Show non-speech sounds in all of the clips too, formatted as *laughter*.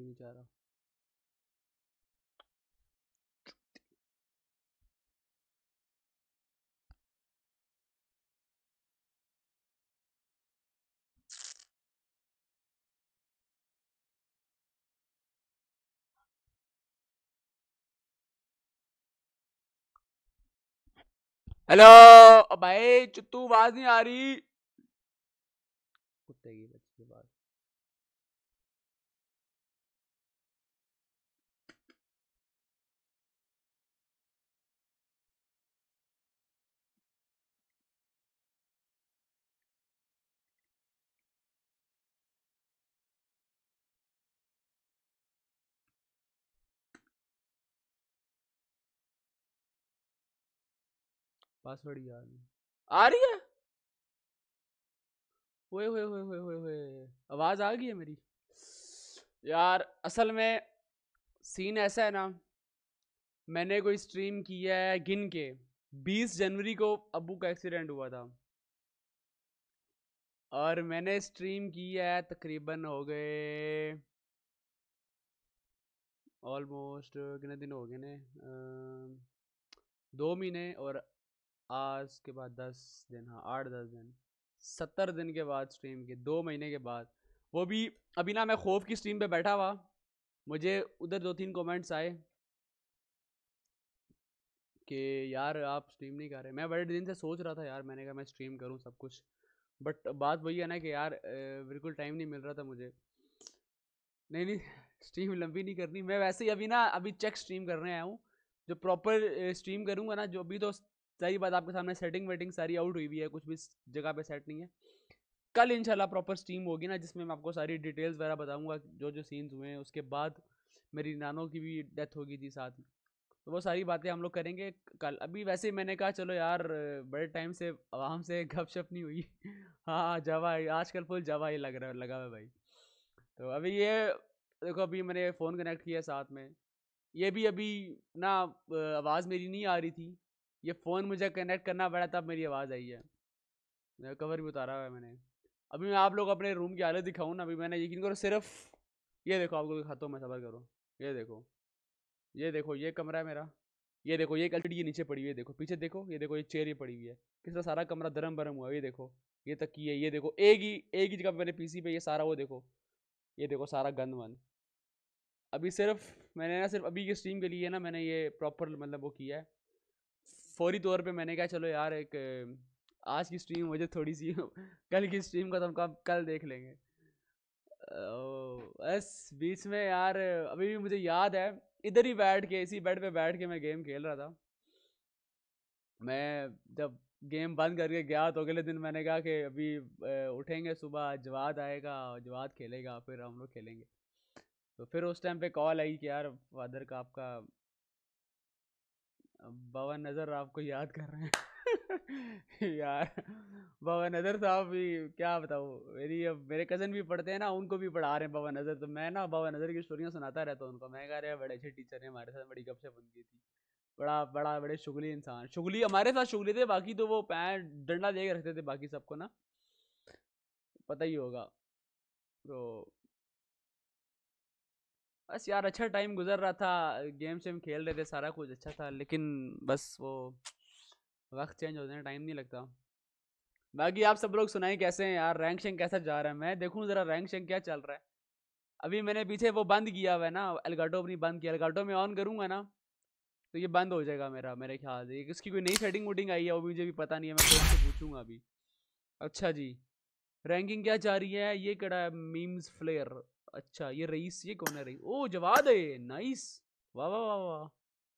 भी नहीं जा रहा हेलो भाई चुतू आवाज नहीं आ रही कुत्ते की बच्ची बात पासवर्ड याद आ रही है ओए होए होए होए होए होए आवाज़ आ गई है मेरी यार असल में सीन ऐसा है ना मैंने कोई स्ट्रीम किया है गिन के 20 जनवरी को अबू का एक्सीडेंट हुआ था और मैंने स्ट्रीम की है तकरीबन हो गए ऑलमोस्ट कितने दिन हो गए ने दो महीने और आज के बाद दस दिन हाँ आठ दस दिन सत्तर दिन के बाद स्ट्रीम के दो महीने के बाद वो भी अभी ना मैं खौफ की स्ट्रीम पे बैठा हुआ मुझे उधर दो तीन कमेंट्स आए कि यार आप स्ट्रीम नहीं कर रहे मैं बड़े दिन से सोच रहा था यार मैंने कहा मैं स्ट्रीम करूँ सब कुछ बट बात वही है ना कि यार बिल्कुल टाइम नहीं मिल रहा था मुझे नहीं नहीं स्ट्रीम लंबी नहीं करनी मैं वैसे ही अभी ना अभी चेक स्ट्रीम करने आया हूँ जो प्रॉपर स्ट्रीम करूँगा ना जो भी तो सारी बात आपके सामने सेटिंग वेटिंग सारी आउट हुई भी है कुछ भी जगह पे सेट नहीं है कल इंशाल्लाह प्रॉपर स्ट्रीम होगी ना जिसमें मैं आपको सारी डिटेल्स वगैरह बताऊंगा जो जो सीन्स हुए हैं उसके बाद मेरी नानों की भी डेथ होगी थी साथ में तो वो सारी बातें हम लोग करेंगे कल अभी वैसे ही मैंने कहा चलो यार बड़े टाइम से आवाम से गपशप नहीं हुई *laughs* हाँ, हाँ जवा आजकल फुल जवा ही लग रहा है लगा हुआ भाई तो अभी ये देखो अभी मैंने फ़ोन कनेक्ट किया साथ में ये भी अभी ना आवाज़ मेरी नहीं आ रही थी ये फ़ोन मुझे कनेक्ट करना पड़ा तब मेरी आवाज़ आई है मेरा कवर भी उतारा हुआ है मैंने अभी मैं आप लोग अपने रूम की हालत दिखाऊँ ना अभी मैंने यकीन करो सिर्फ ये देखो आप लोग खाता हूँ मैं सबर करो ये देखो ये देखो ये कमरा है मेरा ये देखो ये कल ये नीचे पड़ी हुई है देखो पीछे देखो ये देखो ये चेयर ही पड़ी हुई है किसका सारा कमरा धर्म भरम हुआ ये देखो ये तकी है ये देखो एक ही एक ही जगह मैंने पीसी पे ये सारा वो देखो ये देखो सारा गंद वंद अभी सिर्फ मैंने ना सिर्फ अभी के स्ट्रीम के लिए ना मैंने ये प्रॉपर मतलब वो किया है फौरी तौर पे मैंने कहा चलो यार एक आज की स्ट्रीम मुझे थोड़ी सी *laughs* कल की स्ट्रीम का तो हम कल देख लेंगे बस बीच में यार अभी भी मुझे याद है इधर ही बैठ के इसी बेड पे बैठ के मैं गेम खेल रहा था मैं जब गेम बंद करके गया तो अगले दिन मैंने कहा कि अभी उठेंगे सुबह जवाद आएगा जवाद खेलेगा फिर हम लोग खेलेंगे तो फिर उस टाइम पे कॉल आई कि यार फादर का आपका बाबा नज़र आपको याद कर रहे हैं *laughs* यार बाबा नज़र साहब तो भी क्या बताओ मेरी अब मेरे कज़न भी पढ़ते हैं ना उनको भी पढ़ा रहे हैं बाबा नज़र तो मैं ना बाबा नज़र की स्टोरियाँ सुनाता रहता हूँ उनको मैं कह रहा बड़े अच्छे टीचर हैं हमारे साथ बड़ी गपशप बनती थी बड़ा बड़ा बड़े शुगली इंसान शुगली हमारे साथ शुगली थे बाकी तो वो पैर डंडा दे के रखते थे बाकी सबको ना पता ही होगा तो बस यार अच्छा टाइम गुजर रहा था गेम शेम खेल रहे थे सारा कुछ अच्छा था लेकिन बस वो वक्त चेंज हो जाने टाइम नहीं लगता बाकी आप सब लोग सुनाए कैसे हैं यार रैंक शेंक कैसा जा रहा है मैं देखूँ ज़रा रैंक शेंक क्या चल रहा है अभी मैंने पीछे वो बंद किया हुआ है ना अलगाटो अपनी बंद किया अलगाटो में ऑन करूँगा ना तो ये बंद हो जाएगा मेरा मेरे ख्याल से इसकी कोई नई सेटिंग वोटिंग आई है वो मुझे भी पता नहीं है मैं फोन पूछूंगा अभी अच्छा जी रैंकिंग क्या जा रही है ये कड़ा है मीम्स फ्लेयर अच्छा ये रईस ये कौन है रईस ओ जवाद है नाइस वाह वाह वाह वाह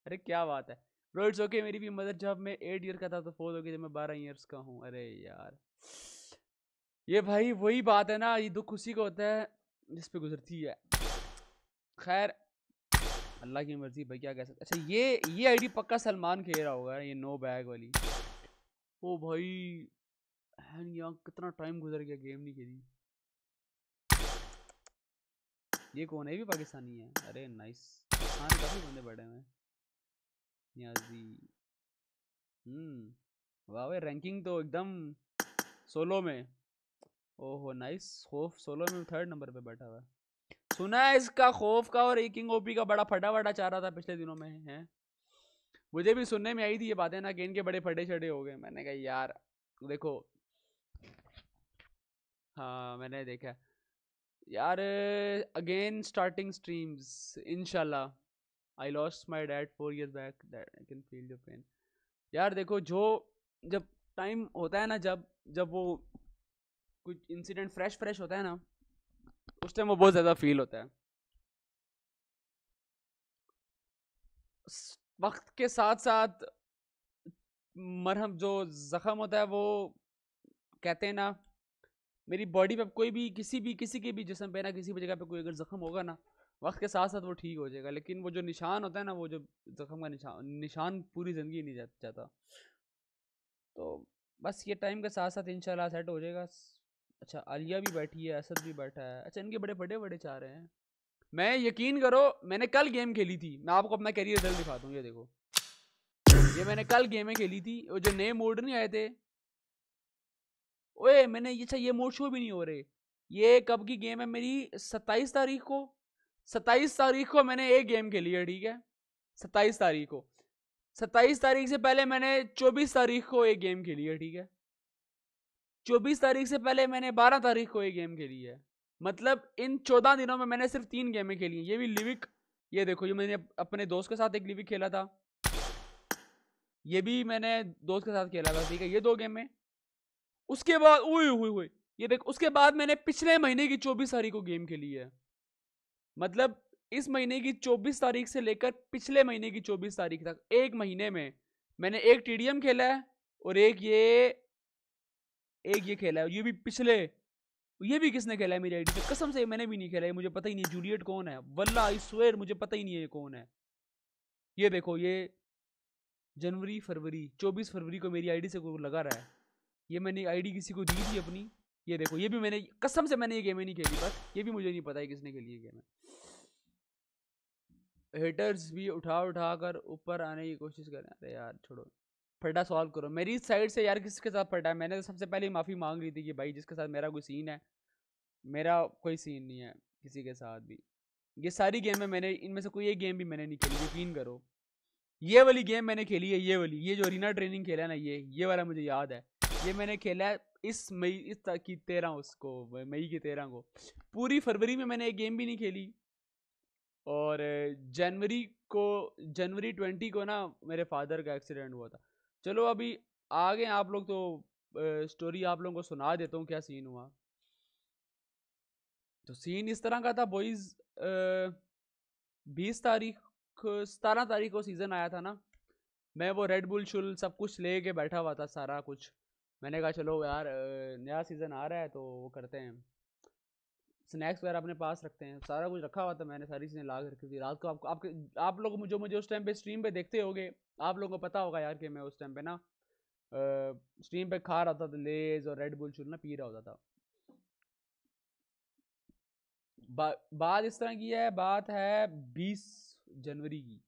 अरे क्या बात है ब्रो ओके मेरी भी मदर जब मैं एट ईयर का था तो फोर्थ हो गया जब मैं बारह ईयर्स का हूँ अरे यार ये भाई वही बात है ना ये दुख खुशी का होता है जिस पे गुजरती है खैर अल्लाह की मर्जी भाई क्या कह सकते अच्छा ये ये आईडी पक्का सलमान खेल रहा होगा ये नो बैग वाली ओ भाई यहाँ कितना टाइम गुजर गया गेम नहीं खेली ये कौन है भी पाकिस्तानी है अरे नाइस पाकिस्तान काफ़ी बंदे बैठे हुए नियाजी हम्म वाह भाई रैंकिंग तो एकदम सोलो में ओहो नाइस खौफ सोलो में थर्ड नंबर पे बैठा हुआ सुना है इसका खौफ का और एकिंग ओपी का बड़ा फटा फटा चाह रहा था पिछले दिनों में है मुझे भी सुनने में आई थी ये बातें ना कि इनके बड़े फटे छटे हो गए मैंने कहा यार देखो हाँ मैंने देखा यार अगेन स्टार्टिंग स्ट्रीम्स इनशाला I lost my dad four year back I can feel your pain यार देखो जो जब टाइम होता है ना जब जब वो कुछ इंसिडेंट फ्रेश फ्रेश होता है ना उस टाइम वो बहुत ज़्यादा फील होता है वक्त के साथ साथ मरहम जो जख्म होता है वो कहते हैं ना मेरी बॉडी पर कोई भी किसी भी किसी के भी जिसम पे ना किसी भी जगह पे कोई अगर ज़ख्म होगा ना वक्त के साथ साथ वो ठीक हो जाएगा लेकिन वो जो निशान होता है ना वो जो ज़ख्म का निशान निशान पूरी ज़िंदगी नहीं जाता तो बस ये टाइम के साथ साथ इन सेट हो जाएगा अच्छा आलिया भी बैठी है असद भी बैठा है अच्छा इनके बड़े बड़े बड़े चाह रहे हैं मैं यकीन करो मैंने कल गेम खेली थी मैं आपको अपना करियर रिजल्ट दिखा दूँ ये देखो ये मैंने कल गेमें खेली थी और जो नए मोड नहीं आए थे ओए मैंने ये अच्छा ये मोड शो भी नहीं हो रहे ये कब की गेम है मेरी सत्ताईस तारीख को सत्ताईस तारीख को मैंने एक गेम खेली है ठीक है सत्ताईस तारीख को सत्ताईस तारीख से पहले मैंने चौबीस तारीख को एक गेम खेली है ठीक है चौबीस तारीख से पहले मैंने बारह तारीख को एक गेम खेली है मतलब इन चौदह दिनों में मैंने सिर्फ तीन गेमें खेली हैं ये भी लिविक ये देखो ये मैंने अपने दोस्त के साथ एक लिविक खेला था ये भी मैंने दोस्त के साथ खेला था ठीक है ये दो गेमें उसके बाद ओए ये देख उसके बाद मैंने पिछले महीने की चौबीस तारीख को गेम खेली है मतलब इस महीने की चौबीस तारीख से लेकर पिछले महीने की चौबीस तारीख तक एक महीने में मैंने एक टीडीएम खेला है और एक ये एक ये खेला है ये भी पिछले ये भी किसने खेला है मेरी आईडी पे कसम से मैंने भी नहीं खेला है मुझे पता ही नहीं जूलियट कौन है वल्ला आई स्वेर मुझे पता ही नहीं है कौन है ये देखो ये जनवरी फरवरी चौबीस फरवरी को मेरी आईडी से कोई लगा रहा है ये मैंने आईडी किसी को दी थी अपनी ये देखो ये भी मैंने कसम से मैंने ये गेमें नहीं खेली बस ये भी मुझे नहीं पता है किसने खेली है गेम है हेटर्स भी उठा उठा कर ऊपर आने की कोशिश कर रहे अरे यार छोड़ो फटा सॉल्व करो मेरी साइड से यार किसके साथ फटा है मैंने तो सबसे पहले माफ़ी मांग ली थी कि भाई जिसके साथ मेरा कोई सीन है मेरा कोई सीन नहीं है किसी के साथ भी ये सारी गेमें मैंने इनमें से कोई एक गेम भी मैंने नहीं खेली यकीन करो ये वाली गेम मैंने खेली है ये वाली ये जो रीना ट्रेनिंग खेला है ना ये ये वाला मुझे याद है ये मैंने खेला है इस मई इस की तेरह उसको मई की तेरह को पूरी फरवरी में मैंने एक गेम भी नहीं खेली और जनवरी को जनवरी ट्वेंटी को ना मेरे फादर का एक्सीडेंट हुआ था चलो अभी आ गए आप लोग तो स्टोरी आप लोगों को सुना देता हूँ क्या सीन हुआ तो सीन इस तरह का था बॉयज़ बीस तारीख सतारह तारीख को सीज़न आया था ना मैं वो रेड बुल शुल सब कुछ ले के बैठा हुआ था सारा कुछ मैंने कहा चलो यार नया सीज़न आ रहा है तो वो करते हैं स्नैक्स वगैरह अपने पास रखते हैं सारा कुछ रखा हुआ था मैंने सारी चीज़ें ला रखी थी रात को आपको आपके आप लोग जो मुझे उस टाइम पे स्ट्रीम पे देखते होगे आप लोगों को पता होगा यार कि मैं उस टाइम पे ना स्ट्रीम पे खा रहा था तो लेज और रेड बुल ना पी रहा होता था बा, बात इस तरह की है बात है बीस जनवरी की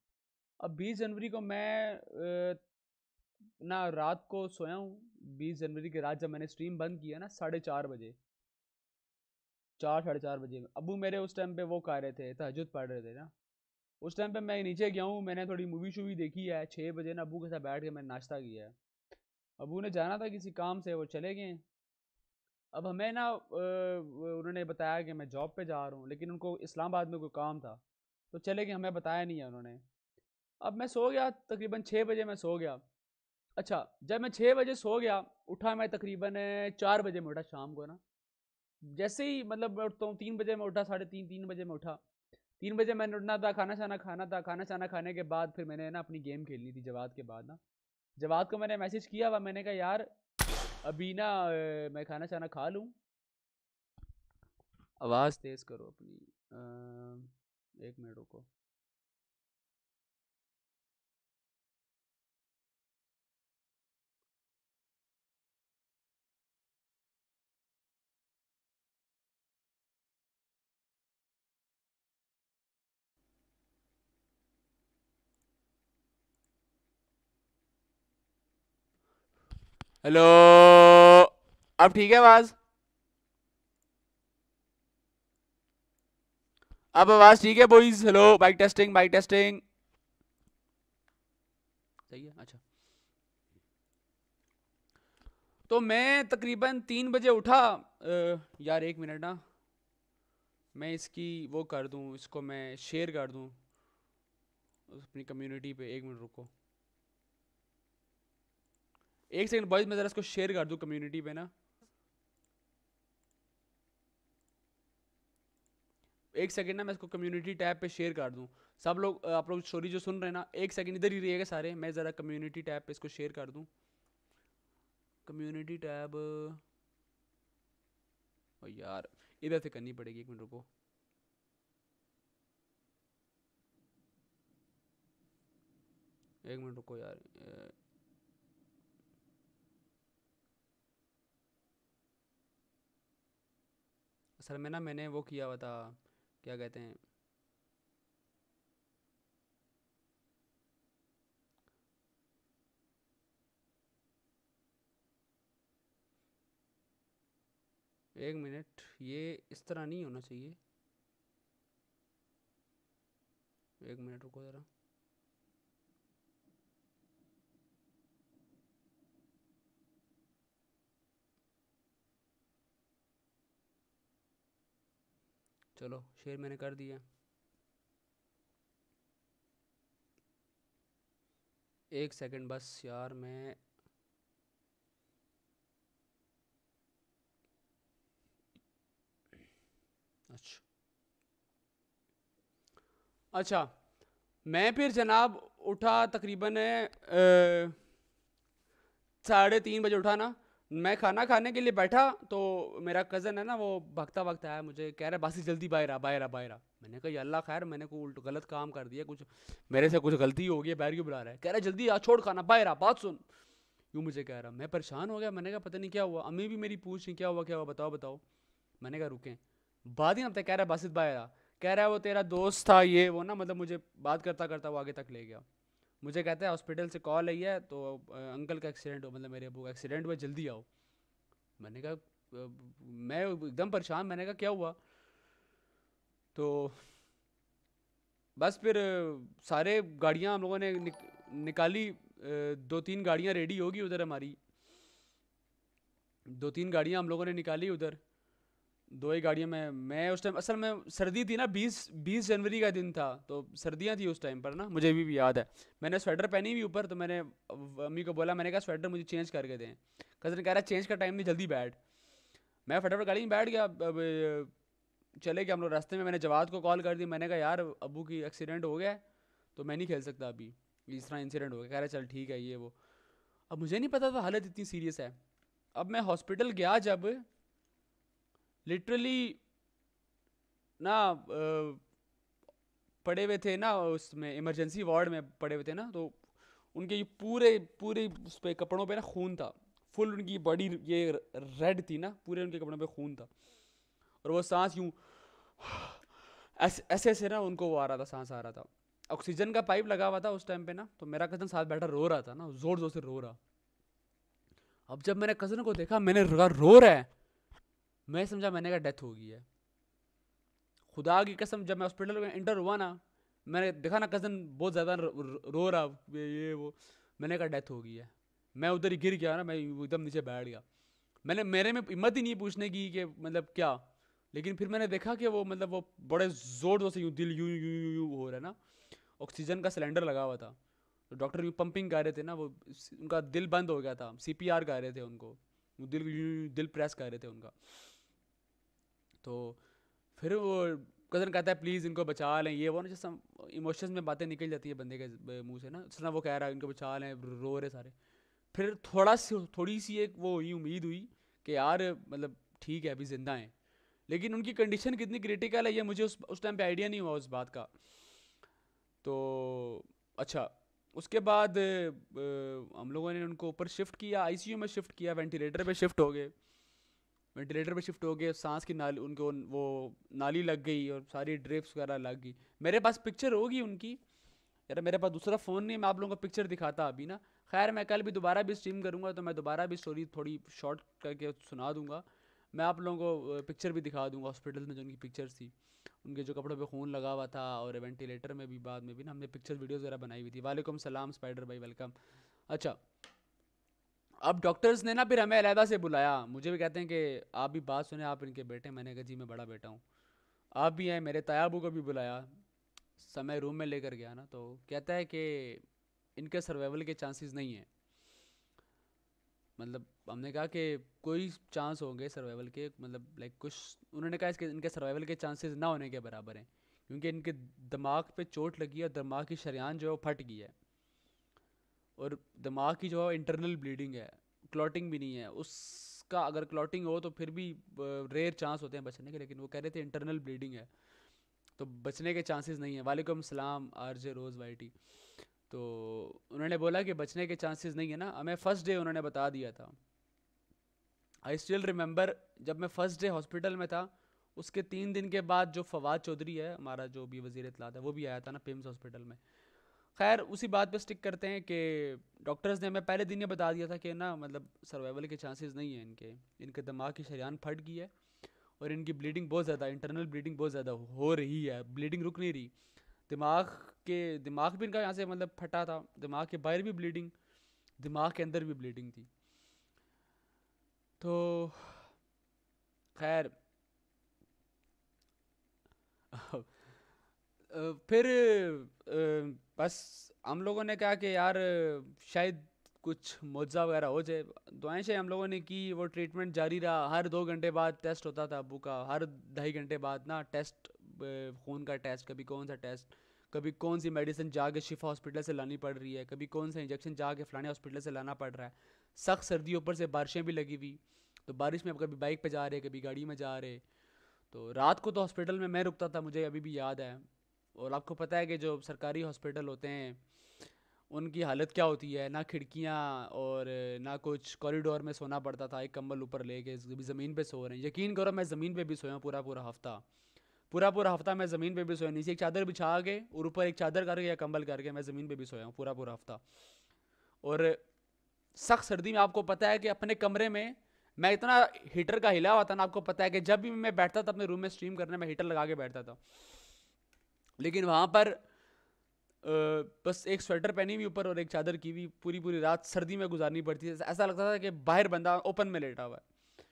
अब बीस जनवरी को मैं ना रात को सोया हूँ बीस जनवरी की रात जब मैंने स्ट्रीम बंद किया ना साढ़े चार बजे चार साढ़े चार बजे अबू मेरे उस टाइम पे वो कह रहे थे तहजद पढ़ रहे थे ना उस टाइम पे मैं नीचे गया हूँ मैंने थोड़ी मूवी शूवी देखी है छः बजे ना अबू के साथ बैठ के मैंने नाश्ता किया है अबू ने जाना था किसी काम से वो चले गए अब हमें ना उन्होंने बताया कि मैं जॉब पे जा रहा हूँ लेकिन उनको इस्लामाबाद में कोई काम था तो चले गए हमें बताया नहीं है उन्होंने अब मैं सो गया तकरीबन छः बजे मैं सो गया अच्छा जब मैं छः बजे सो गया उठा मैं तकरीबन चार बजे में उठा शाम को ना जैसे ही मतलब मैं उठता हूँ तीन बजे में उठा साढ़े तीन तीन बजे में उठा तीन बजे मैंने उठना था खाना छाना खाना था खाना छाना खाने के बाद फिर मैंने ना अपनी गेम खेलनी थी जवाब के बाद ना जवाब को मैंने मैसेज किया हुआ मैंने कहा यार अभी ना मैं खाना छाना खा लूँ आवाज़ तेज़ करो अपनी आ, एक मिनट रुको हेलो अब ठीक है आवाज अब आवाज ठीक है boys hello mic testing mic testing सही है अच्छा तो मैं तकरीबन तीन बजे उठा आ, यार एक मिनट ना मैं इसकी वो कर दूं इसको मैं शेयर कर दूं अपनी कम्युनिटी पे एक मिनट रुको एक सेकंड बॉयज मैं ज़रा इसको शेयर कर दूं कम्युनिटी पे ना एक सेकंड ना मैं इसको कम्युनिटी टैब पे शेयर कर दूँ सब लोग आप लोग स्टोरी जो सुन रहे हैं ना एक सेकंड इधर ही रहिएगा सारे मैं ज़रा कम्युनिटी टैब पे इसको शेयर कर दूं कम्युनिटी टैब ओ यार इधर से करनी पड़ेगी एक मिनट रुको एक मिनट रुको यार सर में ना मैंने वो किया हुआ था क्या कहते हैं एक मिनट ये इस तरह नहीं होना चाहिए एक मिनट रुको ज़रा चलो शेयर मैंने कर दिया एक सेकंड बस यार मैं अच्छा अच्छा मैं फिर जनाब उठा तकरीबन साढ़े तीन बजे उठा ना मैं खाना खाने के लिए बैठा तो मेरा कज़न है ना वो भगता भगता आया मुझे कह रहा है बासी जल्दी बाहर आ बाहर आ बाहर आ मैंने कहा अल्लाह खैर मैंने को उल्ट गलत काम कर दिया कुछ मेरे से कुछ गलती हो गई है बाहर क्यों बुला रहा है कह रहा है जल्दी आ छोड़ खाना बाहर आ बात सुन यूँ मुझे कह रहा मैं परेशान हो गया मैंने कहा पता नहीं क्या हुआ अम्मी भी मेरी पूछ क्या हुआ क्या हुआ बताओ बताओ मैंने कहा रुकें बाद ही ना कह रहा है बासित बाहर आ कह रहा है वो तेरा दोस्त था ये वो ना मतलब मुझे बात करता करता वो आगे तक ले गया मुझे कहता है हॉस्पिटल से कॉल आई है तो अंकल का एक्सीडेंट हो मतलब मेरे अबू का एक्सीडेंट हुआ जल्दी आओ मैंने कहा मैं एकदम परेशान मैंने कहा क्या हुआ तो बस फिर सारे गाड़ियाँ हम लोगों ने निक, निकाली दो तीन गाड़ियाँ रेडी होगी उधर हमारी दो तीन गाड़ियाँ हम लोगों ने निकाली उधर दो ही गाड़ियों में मैं उस टाइम असल में सर्दी थी ना बीस बीस जनवरी का दिन था तो सर्दियाँ थी उस टाइम पर ना मुझे अभी भी याद है मैंने स्वेटर पहनी हुई ऊपर तो मैंने मम्मी को बोला मैंने कहा स्वेटर मुझे चेंज करके दें कज़न कह रहा चेंज का टाइम नहीं जल्दी बैठ मैं फटाफट गाड़ी में बैठ गया अब चले गए हम लोग रास्ते में मैंने जवाद को कॉल कर दी मैंने कहा यार अबू की एक्सीडेंट हो गया तो मैं नहीं खेल सकता अभी इस तरह इंसीडेंट हो गया कह रहा चल ठीक है ये वो अब मुझे नहीं पता था हालत इतनी सीरियस है अब मैं हॉस्पिटल गया जब लिटरली ना पड़े हुए थे ना उसमें इमरजेंसी वार्ड में पड़े हुए थे ना तो उनके ये पूरे पूरे उस पर कपड़ों पे ना खून था फुल उनकी बॉडी ये रेड थी ना पूरे उनके कपड़ों पे खून था और वो सांस यूँ ऐसे ऐसे ना उनको वो आ रहा था सांस आ रहा था ऑक्सीजन का पाइप लगा हुआ था उस टाइम पे ना तो मेरा कज़न साथ बैठा रो रहा था ना ज़ोर ज़ोर से रो रहा अब जब मैंने कज़न को देखा मैंने रो रहा है मैं समझा मैंने कहा डेथ हो गई है खुदा की कसम जब मैं हॉस्पिटल में इंटर हुआ ना मैंने देखा ना कज़न बहुत ज़्यादा रो रहा ये वो मैंने कहा डेथ हो गई है मैं उधर ही गिर गया ना मैं एकदम नीचे बैठ गया मैंने मेरे में हिम्मत ही नहीं पूछने की कि मतलब क्या लेकिन फिर मैंने देखा कि वो मतलब वो बड़े ज़ोर जोर से यूँ दिल यूँ यूँ यूँ यूँ हो रहा है ना ऑक्सीजन का सिलेंडर लगा हुआ था तो डॉक्टर यूँ पंपिंग कर रहे थे ना वो उनका दिल बंद हो गया था सी पी आर कर रहे थे उनको दिल दिल प्रेस कर रहे थे उनका तो फिर वो कज़न कहता है प्लीज़ इनको बचा लें ये वो ना जैसे इमोशंस में बातें निकल जाती है बंदे के मुंह से ना जिस वो कह रहा है इनको बचा लें रो रहे सारे फिर थोड़ा सी थोड़ी सी एक वो हुई उम्मीद हुई कि यार मतलब ठीक है अभी ज़िंदा हैं लेकिन उनकी कंडीशन कितनी क्रिटिकल है ये मुझे उस उस टाइम पे आइडिया नहीं हुआ उस बात का तो अच्छा उसके बाद हम लोगों ने उनको ऊपर शिफ्ट किया आईसीयू में शिफ्ट किया वेंटिलेटर पे शिफ्ट हो गए वेंटिलेटर पे शिफ्ट हो गए सांस की नाली उनको वो नाली लग गई और सारी ड्रिप्स वगैरह लग गई मेरे पास पिक्चर होगी उनकी यार मेरे पास दूसरा फ़ोन नहीं मैं आप लोगों को पिक्चर दिखाता अभी ना खैर मैं कल भी दोबारा भी स्ट्रीम करूँगा तो मैं दोबारा भी स्टोरी थोड़ी शॉर्ट करके सुना दूँगा मैं आप लोगों को पिक्चर भी दिखा दूँगा हॉस्पिटल में जो उनकी पिक्चर थी उनके जो कपड़ों पे खून लगा हुआ था और वेंटिलेटर में भी बाद में भी ना हमने पिक्चर वीडियोज़ वगैरह बनाई हुई थी वालेकुम सलाम स्पाइडर भाई वेलकम अच्छा अब डॉक्टर्स ने ना फिर हमें अलहदा से बुलाया मुझे भी कहते हैं कि आप भी बात सुने आप इनके बेटे मैंने कहा जी मैं बड़ा बेटा हूँ आप भी हैं मेरे तयाबू को भी बुलाया समय रूम में लेकर गया ना तो कहता है कि इनके सर्वाइवल के चांसेस नहीं हैं मतलब हमने कहा कि कोई चांस होंगे सर्वाइवल के मतलब लाइक कुछ उन्होंने कहा इसके इनके सर्वाइवल के चांसेस ना होने के बराबर हैं क्योंकि इनके दिमाग पे चोट लगी है और दिमाग की शरियान जो है वो फट गई है और दिमाग की जो है इंटरनल ब्लीडिंग है क्लॉटिंग भी नहीं है उसका अगर क्लॉटिंग हो तो फिर भी रेयर चांस होते हैं बचने के लेकिन वो कह रहे थे इंटरनल ब्लीडिंग है तो बचने के चांसेस नहीं है वालेकुम सलाम आर जे रोज़ वाइटी तो उन्होंने बोला कि बचने के चांसेस नहीं है ना हमें फ़र्स्ट डे उन्होंने बता दिया था आई स्टिल रिमेंबर जब मैं फ़र्स्ट डे हॉस्पिटल में था उसके तीन दिन के बाद जो फवाद चौधरी है हमारा जो भी वज़ी अतलात है वो भी आया था ना पिम्स हॉस्पिटल में खैर उसी बात पे स्टिक करते हैं कि डॉक्टर्स ने हमें पहले दिन ही बता दिया था कि ना मतलब सर्वाइवल के चांसेस नहीं हैं इनके इनके दिमाग की शरियान फट गई है और इनकी ब्लीडिंग बहुत ज़्यादा इंटरनल ब्लीडिंग बहुत ज़्यादा हो रही है ब्लीडिंग रुक नहीं रही दिमाग के दिमाग भी इनका यहाँ से मतलब फटा था दिमाग के बाहर भी ब्लीडिंग दिमाग के अंदर भी ब्लीडिंग थी तो खैर फिर बस हम लोगों ने कहा कि यार शायद कुछ मुआवजा वगैरह हो जाए दुआएं शायद हम लोगों ने की वो ट्रीटमेंट जारी रहा हर दो घंटे बाद टेस्ट होता था अबू का हर ढाई घंटे बाद ना टेस्ट खून का टेस्ट कभी कौन सा टेस्ट कभी कौन सी मेडिसिन जाके शिफा हॉस्पिटल से लानी पड़ रही है कभी कौन सा इंजेक्शन जाके फलाने हॉस्पिटल से लाना पड़ रहा है सख्त सर्दी ऊपर से बारिशें भी लगी हुई तो बारिश में आप कभी बाइक पे जा रहे कभी गाड़ी में जा रहे तो रात को तो हॉस्पिटल में मैं रुकता था मुझे अभी भी याद है और आपको पता है कि जो सरकारी हॉस्पिटल होते हैं उनकी हालत क्या होती है ना खिड़कियाँ और ना कुछ कॉरिडोर में सोना पड़ता था एक कंबल ऊपर लेके ज़मीन पे सो रहे हैं यकीन करो मैं ज़मीन पे भी सोया पूरा पूरा हफ्ता पूरा पूरा हफ्ता मैं ज़मीन पे भी सोया नीचे एक चादर बिछा के और ऊपर एक चादर करके या कंबल करके मैं ज़मीन पे भी सोया हूँ पूरा पूरा हफ्ता और सख्त सर्दी में आपको पता है कि अपने कमरे में मैं इतना हीटर का हिला हुआ था ना आपको पता है कि जब भी मैं बैठता था अपने रूम में स्ट्रीम करने में हीटर लगा के बैठता था लेकिन वहाँ पर बस एक स्वेटर पहनी हुई ऊपर और एक चादर की हुई पूरी पूरी रात सर्दी में गुजारनी पड़ती है ऐसा लगता था कि बाहर बंदा ओपन में लेटा हुआ है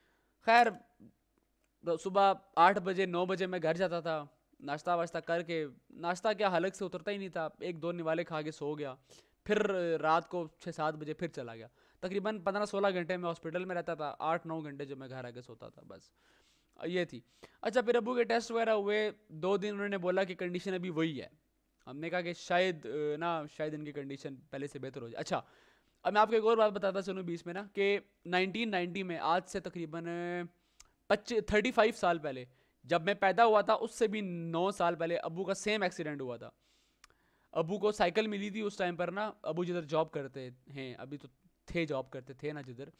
खैर सुबह आठ बजे नौ बजे मैं घर जाता था नाश्ता वाश्ता करके नाश्ता क्या हलक से उतरता ही नहीं था एक दो निवाले खा के सो गया फिर रात को छः सात बजे फिर चला गया तकरीबन पंद्रह सोलह घंटे मैं हॉस्पिटल में रहता था आठ नौ घंटे जब मैं घर आके सोता था बस ये थी अच्छा फिर अबू के टेस्ट वगैरह हुए दो दिन उन्होंने बोला कि कंडीशन अभी वही है हमने कहा कि शायद ना शायद इनकी कंडीशन पहले से बेहतर हो जाए अच्छा अब मैं आपको एक और बात बताता चलूँ बीस में ना कि 1990 में आज से तकरीबन पच्चीस थर्टी फाइव साल पहले जब मैं पैदा हुआ था उससे भी नौ साल पहले अबू का सेम एक्सीडेंट हुआ था अबू को साइकिल मिली थी उस टाइम पर ना अबू जिधर जॉब करते हैं अभी तो थे जॉब करते थे ना जिधर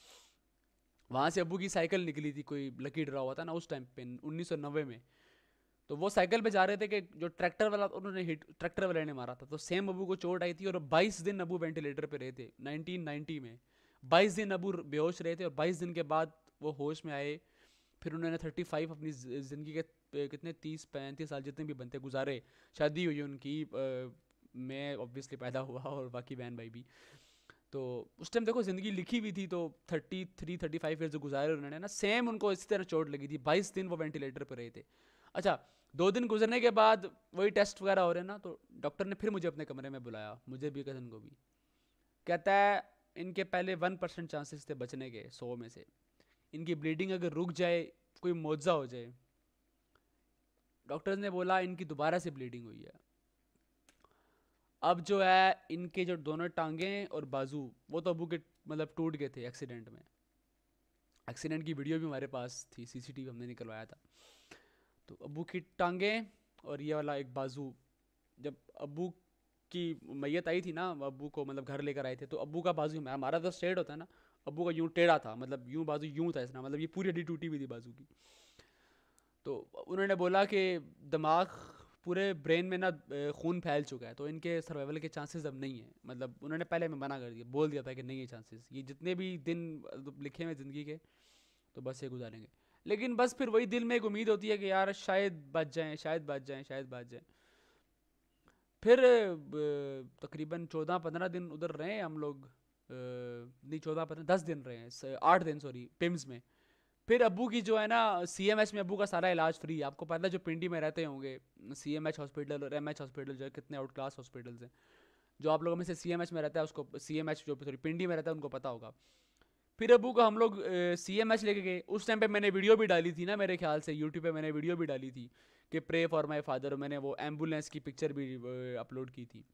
वहाँ से अबू की साइकिल निकली थी कोई लकी ड्रा हुआ था ना उस टाइम पे उन्नीस में तो वो साइकिल पे जा रहे थे कि जो ट्रैक्टर वाला उन्होंने हिट ट्रैक्टर वाले ने मारा था तो सेम अबू को चोट आई थी और 22 दिन अबू वेंटिलेटर पे रहे थे 1990 में 22 दिन अबू बेहोश रहे थे और 22 दिन के बाद वो होश में आए फिर उन्होंने 35 अपनी ज़िंदगी के कितने तीस पैंतीस साल जितने भी बनते गुजारे शादी हुई उनकी आ, मैं ऑब्वियसली पैदा हुआ और बाकी बहन भाई भी तो उस टाइम देखो ज़िंदगी लिखी हुई थी तो thirty three thirty five years गुजारे उन्होंने ना सेम उनको इसी तरह चोट लगी थी बाईस दिन वो वेंटिलेटर पर रहे थे अच्छा दो दिन गुजरने के बाद वही टेस्ट वगैरह हो रहे हैं ना तो डॉक्टर ने फिर मुझे अपने कमरे में बुलाया मुझे भी कज़न को भी कहता है इनके पहले वन परसेंट चांसेस थे बचने के सौ में से इनकी ब्लीडिंग अगर रुक जाए कोई मुआवजा हो जाए डॉक्टर्स ने बोला इनकी दोबारा से ब्लीडिंग हुई है अब जो है इनके जो दोनों टांगे और बाजू वो तो अबू के मतलब टूट गए थे एक्सीडेंट में एक्सीडेंट की वीडियो भी हमारे पास थी सीसीटीवी हमने निकलवाया था तो अबू की टांगे और ये वाला एक बाजू जब अबू की मैयत आई थी ना अबू को मतलब घर लेकर आए थे तो अबू का बाजू हमारा तो स्टेड होता है ना अबू का यूँ टेढ़ा था मतलब यूँ बाजू यूँ था इसना मतलब ये पूरी हड्डी टूटी हुई थी बाजू की तो उन्होंने बोला कि दिमाग पूरे ब्रेन में ना खून फैल चुका है तो इनके सर्वाइवल के चांसेस अब नहीं है मतलब उन्होंने पहले में मना कर दिया बोल दिया था कि नहीं है चांसेस ये जितने भी दिन लिखे हुए ज़िंदगी के तो बस ये गुजारेंगे लेकिन बस फिर वही दिल में एक उम्मीद होती है कि यार शायद बच जाएँ शायद बच जाएँ शायद बच जाएँ फिर तकरीबन चौदह पंद्रह दिन उधर रहे हम लोग नहीं चौदह पंद्रह दस दिन रहे हैं आठ दिन सॉरी पिम्स में फिर अबू की जो है ना सी एम एच में अबू का सारा इलाज फ्री है आपको पता है जो पिंडी में रहते होंगे सी एम एच हॉस्पिटल और एम एच हॉस्पिटल जो है कितने आउट क्लास हॉस्पिटल्स हैं जो आप लोगों में से सी एम एच में रहता है उसको सी एम एच जो सॉरी पिंडी में रहता है उनको पता होगा फिर अबू का हम लोग सी एम एच लेके गए उस टाइम पर मैंने वीडियो भी डाली थी ना मेरे ख्याल से यूट्यूब पर मैंने वीडियो भी डाली थी कि प्रे फॉर माई फादर मैंने वो एम्बुलेंस की पिक्चर भी अपलोड की थी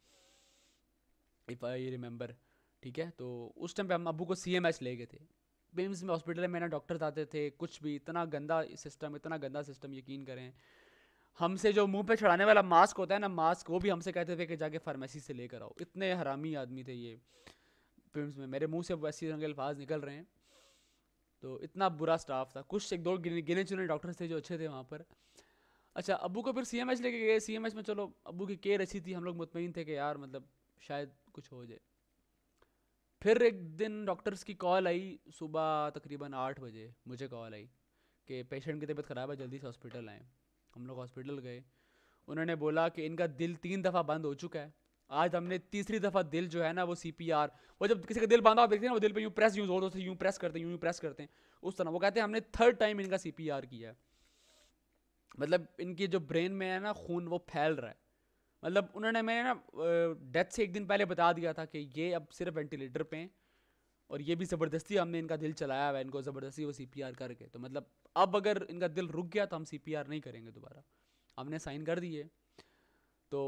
इफ़ आई रिमेंबर ठीक है तो उस टाइम पे हम अबू को सी एम एच ले गए थे बेम्स में हॉस्पिटल में ना डॉक्टर्स आते थे कुछ भी इतना गंदा सिस्टम इतना गंदा सिस्टम यकीन करें हमसे जो मुंह पे चढ़ाने वाला मास्क होता है ना मास्क वो भी हमसे कहते थे कि जाके फार्मेसी से लेकर आओ इतने हरामी आदमी थे ये पिम्स में मेरे मुंह से वैसे रंग अल्फाज निकल रहे हैं तो इतना बुरा स्टाफ था कुछ एक दो गिने, गिने चुने डॉक्टर्स थे जो अच्छे थे वहाँ पर अच्छा अबू को फिर सी एम एच लेके गए सी एम एच में चलो अबू की केयर अच्छी थी हम लोग मुतमिन थे कि यार मतलब शायद कुछ हो जाए फिर एक दिन डॉक्टर्स की कॉल आई सुबह तकरीबन आठ बजे मुझे कॉल आई कि पेशेंट की तबीयत ख़राब है जल्दी से हॉस्पिटल आएँ हम लोग हॉस्पिटल गए उन्होंने बोला कि इनका दिल तीन दफ़ा बंद हो चुका है आज हमने तीसरी दफ़ा दिल जो है ना वो सी पी आर वो जब किसी का दिल बांधा आप देखते हैं ना वो दिल पे यूँ प्रेस यूँ जोर से यूँ प्रेस करते हैं यूँ प्रेस करते हैं उस तरह वो कहते हैं हमने थर्ड टाइम इनका सी पी आर किया है मतलब इनकी जो ब्रेन में है ना खून वो फैल रहा है मतलब उन्होंने मैंने ना डेथ से एक दिन पहले बता दिया था कि ये अब सिर्फ वेंटिलेटर पे हैं और ये भी ज़बरदस्ती हमने इनका दिल चलाया हुआ इनको ज़बरदस्ती वो सी करके तो मतलब अब अगर इनका दिल रुक गया तो हम सी नहीं करेंगे दोबारा हमने साइन कर दिए तो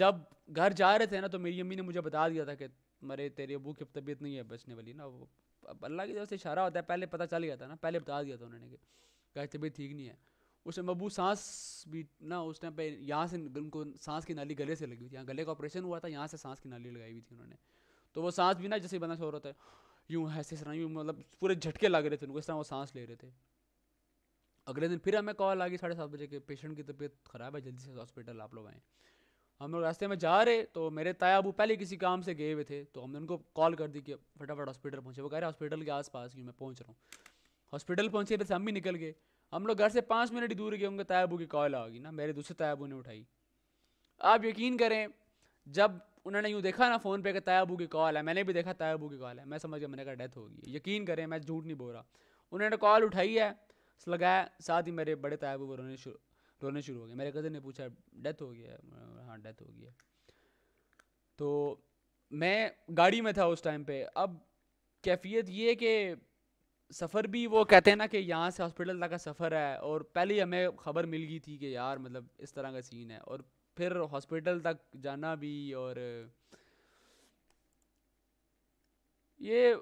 जब घर जा रहे थे ना तो मेरी अम्मी ने मुझे बता दिया था कि मरे तेरे अबू की तबीयत नहीं है बचने वाली ना वो अल्लाह की तरफ से इशारा होता है पहले पता चल गया था ना पहले बता दिया था उन्होंने कि तबीयत ठीक नहीं है उस टाइम अबू सांस भी ना उस टाइम पे यहाँ से उनको सांस की नाली गले से लगी हुई थी यहाँ गले का ऑपरेशन हुआ था यहाँ से सांस की नाली लगाई हुई थी उन्होंने तो वो सांस भी ना जैसे बना शोर होता है यूँ ऐसे सरा यूँ मतलब पूरे झटके लग रहे थे उनको इस तरह वो सांस ले रहे थे अगले दिन फिर हमें कॉल आ गई साढ़े सात बजे के पेशेंट की तबीयत ख़राब है जल्दी से हॉस्पिटल आप लोग आएँ हम लोग रास्ते में जा रहे तो मेरे ताया अबू पहले किसी काम से गए हुए थे तो हमने उनको कॉल कर दी कि फटाफट हॉस्पिटल पहुँचे वो कह रहे हॉस्पिटल के आसपास पास मैं पहुँच रहा हूँ हॉस्पिटल पहुँचे फिर हम भी निकल गए हम लोग घर से पाँच मिनट दूर गए होंगे तायबू की कॉल आओगी ना मेरे दूसरे तायबू ने उठाई आप यकीन करें जब उन्होंने यूँ देखा ना फ़ोन पे कि तायबू की कॉल है मैंने भी देखा तायबू की कॉल है मैं समझ गया मैंने कहा डेथ होगी यकीन करें मैं झूठ नहीं बोल रहा उन्होंने कॉल उठाई है लगाया साथ ही मेरे बड़े तायबू रोने शुरू रोने शुरू हो गए मेरे कज़न ने पूछा डेथ हो गया हाँ डेथ हो गया तो मैं गाड़ी में था उस टाइम पे अब कैफियत ये कि सफ़र भी वो कहते हैं ना कि यहाँ से हॉस्पिटल तक का सफ़र है और पहले ही हमें खबर मिल गई थी कि यार मतलब इस तरह का सीन है और फिर हॉस्पिटल तक जाना भी और ये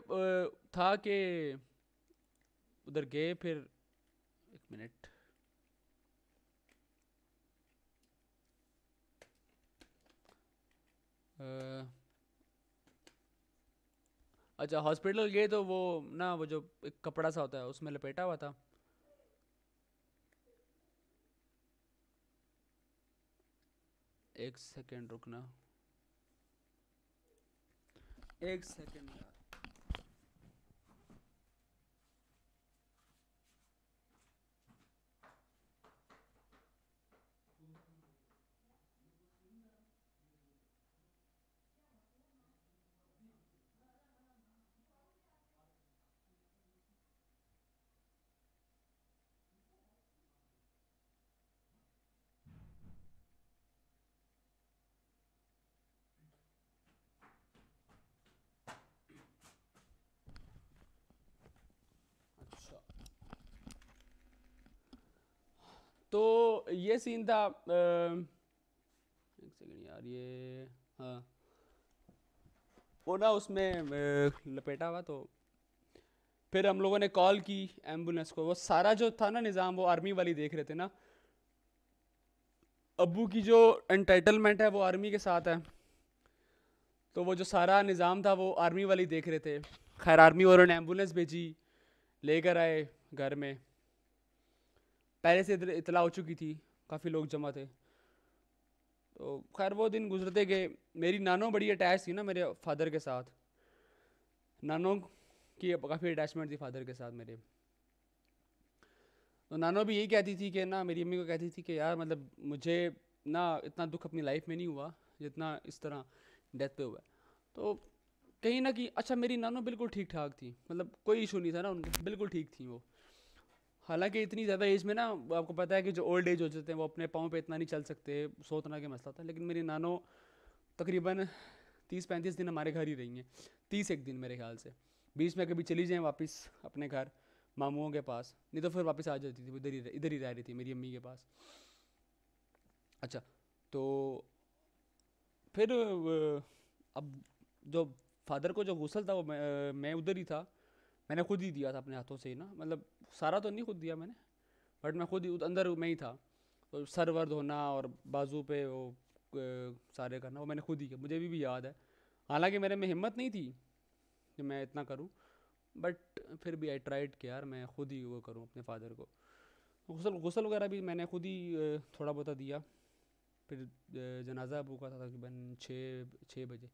था कि उधर गए फिर एक मिनट अच्छा हॉस्पिटल गए तो वो ना वो जो एक कपड़ा सा होता है उसमें लपेटा हुआ था एक सेकेंड रुकना एक सेकेंड तो ये सीन था आ, एक सेकेंड यार ये हाँ वो ना उसमें लपेटा हुआ तो फिर हम लोगों ने कॉल की एम्बुलेंस को वो सारा जो था ना निज़ाम वो आर्मी वाली देख रहे थे ना अबू की जो एंटाइटलमेंट है वो आर्मी के साथ है तो वो जो सारा निज़ाम था वो आर्मी वाली देख रहे थे खैर आर्मी वालों ने एम्बुलेंस भेजी लेकर आए घर में पहले से इधर इतला हो चुकी थी काफ़ी लोग जमा थे तो खैर वो दिन गुजरते गए मेरी नानों बड़ी अटैच थी ना मेरे फादर के साथ नानों की काफ़ी अटैचमेंट थी फादर के साथ मेरे तो नानों भी यही कहती थी कि ना मेरी अम्मी को कहती थी कि यार मतलब मुझे ना इतना दुख अपनी लाइफ में नहीं हुआ जितना इस तरह डेथ पे हुआ तो कहीं ना कहीं अच्छा मेरी नानो बिल्कुल ठीक ठाक थी मतलब कोई इशू नहीं था ना उनके बिल्कुल ठीक थी वो हालांकि इतनी ज़्यादा एज में ना आपको पता है कि जो ओल्ड एज हो जाते हैं वो अपने पाँव पे इतना नहीं चल सकते सो तरह के मसला था लेकिन मेरी नानो तकरीबन तीस पैंतीस दिन हमारे घर ही रही हैं तीस एक दिन मेरे ख्याल से बीच में कभी चली जाएँ वापस अपने घर मामुओं के पास नहीं तो फिर वापस आ जाती थी इधर ही इधर ही रह रही थी मेरी अम्मी के पास अच्छा तो फिर अब जो फादर को जो गुसल था वो मैं, मैं उधर ही था मैंने खुद ही दिया था अपने हाथों से ही ना मतलब सारा तो नहीं खुद दिया मैंने बट मैं खुद ही अंदर में ही था तो सर वर्द होना और बाजू पे वो सारे करना वो मैंने खुद ही किया मुझे भी, भी याद है हालांकि मेरे में हिम्मत नहीं थी कि मैं इतना करूँ बट फिर भी आई ट्राइड कि यार मैं खुद ही वो करूँ अपने फादर को गसल गसल वगैरह भी मैंने खुद ही थोड़ा बहुत तो दिया फिर जनाजा अबू का था तकरीबन छः छः बजे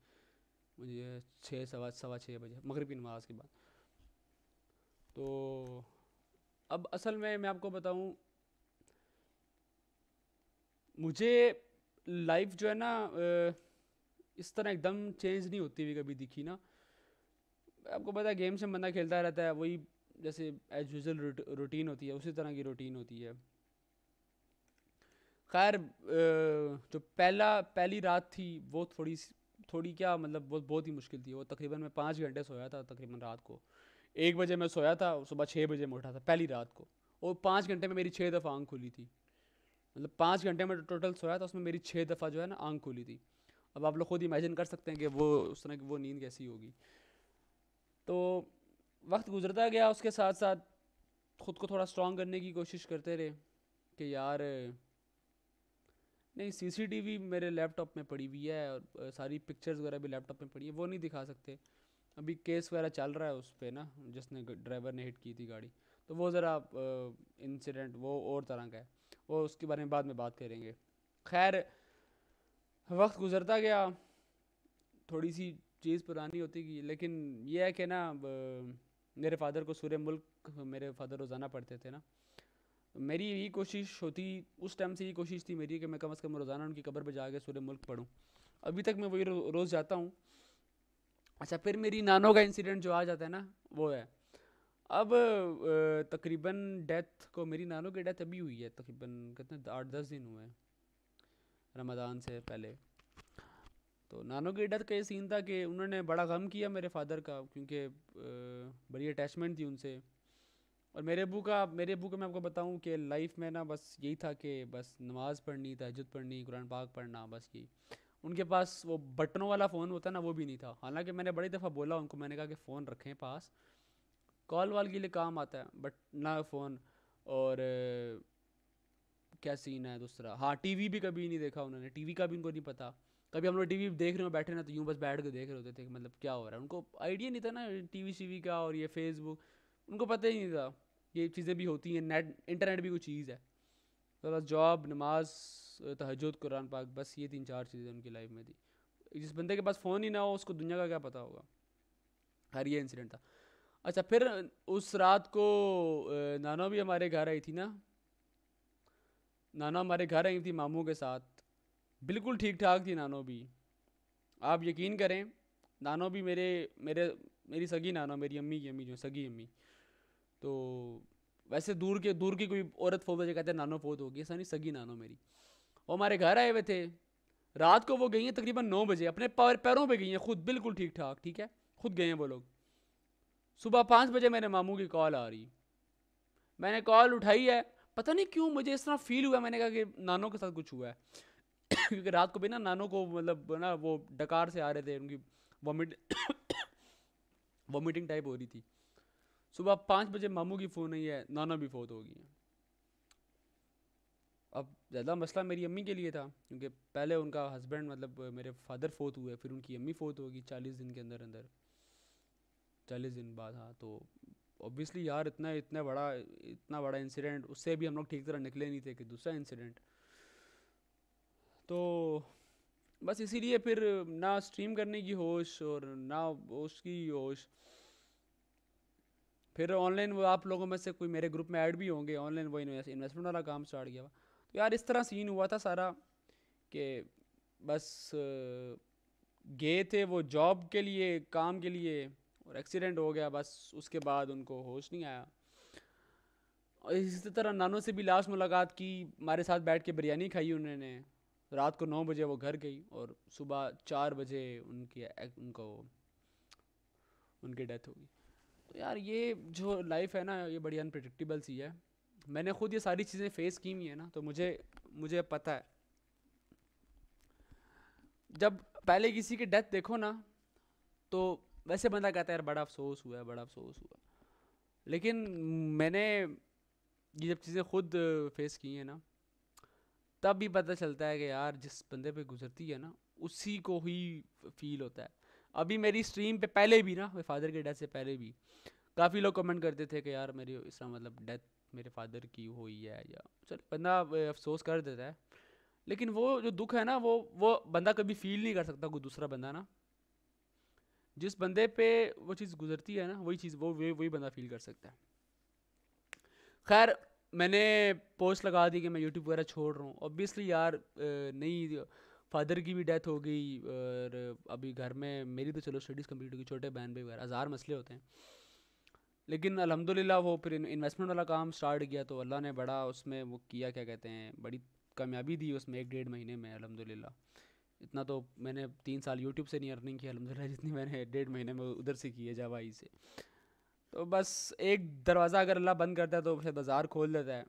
मुझे छः सवा सवा छः बजे मगरबी नमाज के बाद तो अब असल में मैं आपको बताऊं मुझे लाइफ जो है ना इस तरह एकदम चेंज नहीं होती हुई कभी दिखी ना आपको पता है गेम से बंदा खेलता रहता है वही जैसे एज यूजल रूटीन होती है उसी तरह की रूटीन होती है खैर जो पहला पहली रात थी वो थोड़ी थोड़ी क्या मतलब बहुत बहुत ही मुश्किल थी वो तकरीबन मैं पाँच घंटे सोया था तकरीबन रात को एक बजे मैं सोया था सुबह छः बजे में उठा था पहली रात को और पाँच घंटे में मेरी छः दफ़ा आँख खुली थी मतलब पाँच घंटे में टोटल सोया था उसमें मेरी छः दफ़ा जो है ना आँख खुली थी अब आप लोग खुद इमेजिन कर सकते हैं कि वो उस तरह की वो नींद कैसी होगी तो वक्त गुजरता गया उसके साथ साथ ख़ुद को थोड़ा स्ट्रॉन्ग करने की कोशिश करते रहे कि यार नहीं सीसीटीवी मेरे लैपटॉप में पड़ी हुई है और सारी पिक्चर्स वगैरह भी लैपटॉप में पड़ी है वो नहीं दिखा सकते अभी केस वगैरह चल रहा है उस पर ना जिसने ड्राइवर ने हिट की थी गाड़ी तो वो ज़रा इंसिडेंट वो और तरह का है वो उसके बारे में बाद में बात करेंगे खैर वक्त गुजरता गया थोड़ी सी चीज़ पुरानी होती गई लेकिन यह है कि ना मेरे फादर को सूर्य मुल्क मेरे फादर रोज़ाना पढ़ते थे ना मेरी यही कोशिश होती उस टाइम से यही कोशिश थी मेरी कि मैं कम अज़ कम रोज़ाना उनकी कब्र पर जाकर सूर्य मुल्क पढ़ूँ अभी तक मैं वही रोज़ जाता हूँ अच्छा फिर मेरी नानो का इंसिडेंट जो आ जाता है ना वो है अब तकरीबन डेथ को मेरी नानो की डेथ अभी हुई है तकरीबन कितने आठ दस दिन हुए हैं रमदान से पहले तो नानो की डेथ का ये सीन था कि उन्होंने बड़ा गम किया मेरे फादर का क्योंकि बड़ी अटैचमेंट थी उनसे और मेरे अबू का मेरे अबू का मैं आपको बताऊं कि लाइफ में ना बस यही था कि बस नमाज़ पढ़नी तहजद पढ़नी कुरान पाक पढ़ना बस यही उनके पास वो बटनों वाला फ़ोन होता ना वो भी नहीं था हालांकि मैंने बड़ी दफ़ा बोला उनको मैंने कहा कि फ़ोन रखें पास कॉल वाल के लिए काम आता है बट ना फ़ोन और क्या सीन है दूसरा हाँ टीवी भी कभी नहीं देखा उन्होंने टीवी का भी उनको नहीं पता कभी हम लोग टीवी देख रहे हो बैठे ना तो यूँ बस बैठ के देख रहे होते थे मतलब क्या हो रहा है उनको आइडिया नहीं था ना टीवी शीवी का और ये फेसबुक उनको पता ही नहीं था ये चीज़ें भी होती हैं नेट इंटरनेट भी कोई चीज़ है तो बस जॉब नमाज़ तहजद कुरान पाक बस ये तीन चार चीज़ें उनकी लाइफ में थी जिस बंदे के पास फ़ोन ही ना हो उसको दुनिया का क्या पता होगा हर ये इंसिडेंट था अच्छा फिर उस रात को नाना भी हमारे घर आई थी ना नाना हमारे घर आई थी मामू के साथ बिल्कुल ठीक ठाक थी नानो भी आप यकीन करें नानो भी मेरे मेरे मेरी सगी नाना मेरी अम्मी की अम्मी जो सगी अम्मी तो वैसे दूर के दूर की कोई औरत फोत हो जाए कहते हैं नानो फोत होगी ऐसा नहीं सगी नानो मेरी वो हमारे घर आए हुए थे रात को वो गई हैं तकरीबन नौ बजे अपने पैर पैरों पे गई हैं खुद बिल्कुल ठीक ठाक ठीक है खुद गए हैं वो लोग सुबह पाँच बजे मेरे मामू की कॉल आ रही मैंने कॉल उठाई है पता नहीं क्यों मुझे इस तरह फील हुआ मैंने कहा कि नानों के साथ कुछ हुआ है क्योंकि रात को भी ना नानों को मतलब ना वो डकार से आ रहे थे उनकी वॉमिट वॉमिटिंग टाइप हो रही थी सुबह पाँच बजे मामू की फ़ोन आई है नाना भी फोत हो गई हैं अब ज़्यादा मसला मेरी अम्मी के लिए था क्योंकि पहले उनका हस्बैंड मतलब मेरे फादर फोत हुए फिर उनकी अम्मी फोत होगी चालीस दिन के अंदर अंदर चालीस दिन बाद हाँ तो ऑब्वियसली यार इतना इतना बड़ा इतना बड़ा इंसिडेंट उससे भी हम लोग ठीक तरह निकले नहीं थे कि दूसरा इंसिडेंट तो बस इसीलिए फिर ना स्ट्रीम करने की होश और ना उसकी होश फिर ऑनलाइन वो आप लोगों में से कोई मेरे ग्रुप में ऐड भी होंगे ऑनलाइन वो इन्वेस्टमेंट वाला काम स्टार्ट किया तो यार इस तरह सीन हुआ था सारा कि बस गए थे वो जॉब के लिए काम के लिए और एक्सीडेंट हो गया बस उसके बाद उनको होश नहीं आया और इसी तरह नानों से भी लास्ट मुलाकात की हमारे साथ बैठ के बिरयानी खाई उन्होंने रात को नौ बजे वो घर गई और सुबह चार बजे उनकी उनको उनकी डेथ होगी तो यार ये जो लाइफ है ना ये बड़ी अनप्रडिक्टेबल सी है मैंने खुद ये सारी चीज़ें फेस की हुई है ना तो मुझे मुझे पता है जब पहले किसी की डेथ देखो ना तो वैसे बंदा कहता है यार बड़ा अफसोस हुआ है बड़ा अफसोस हुआ लेकिन मैंने ये जब चीज़ें खुद फेस की हैं ना तब भी पता चलता है कि यार जिस बंदे पे गुजरती है ना उसी को ही फील होता है अभी मेरी स्ट्रीम पे पहले भी ना मेरे फादर के डेथ से पहले भी काफ़ी लोग कमेंट करते थे कि यार मेरी इस तरह मतलब डेथ मेरे फादर की हुई है या चल बंदा अफसोस कर देता है लेकिन वो जो दुख है ना वो वो बंदा कभी फील नहीं कर सकता कोई दूसरा बंदा ना जिस बंदे पे वो चीज़ गुजरती है ना वही चीज़ वो वही वही बंदा फील कर सकता है खैर मैंने पोस्ट लगा दी कि मैं यूट्यूब वगैरह छोड़ रहा हूँ ऑब्वियसली यार नहीं फादर की भी डेथ हो गई और अभी घर में मेरी तो चलो स्टडीज़ कम्प्लीट हो गई छोटे बहन भाई वगैरह हज़ार मसले होते हैं लेकिन अलहमदिल्ला वो फिर इन्वेस्टमेंट वाला काम स्टार्ट किया तो अल्लाह ने बड़ा उसमें वो किया क्या कहते हैं बड़ी कामयाबी दी उसमें एक डेढ़ महीने में अलहमदिल्ला इतना तो मैंने तीन साल यूट्यूब से नहीं अर्निंग की अलहमदिल्ला जितनी मैंने *laughs* डेढ़ महीने में उधर से की है जवाई से तो बस एक दरवाज़ा अगर अल्लाह बंद करता है तो फिर बाज़ार खोल देता है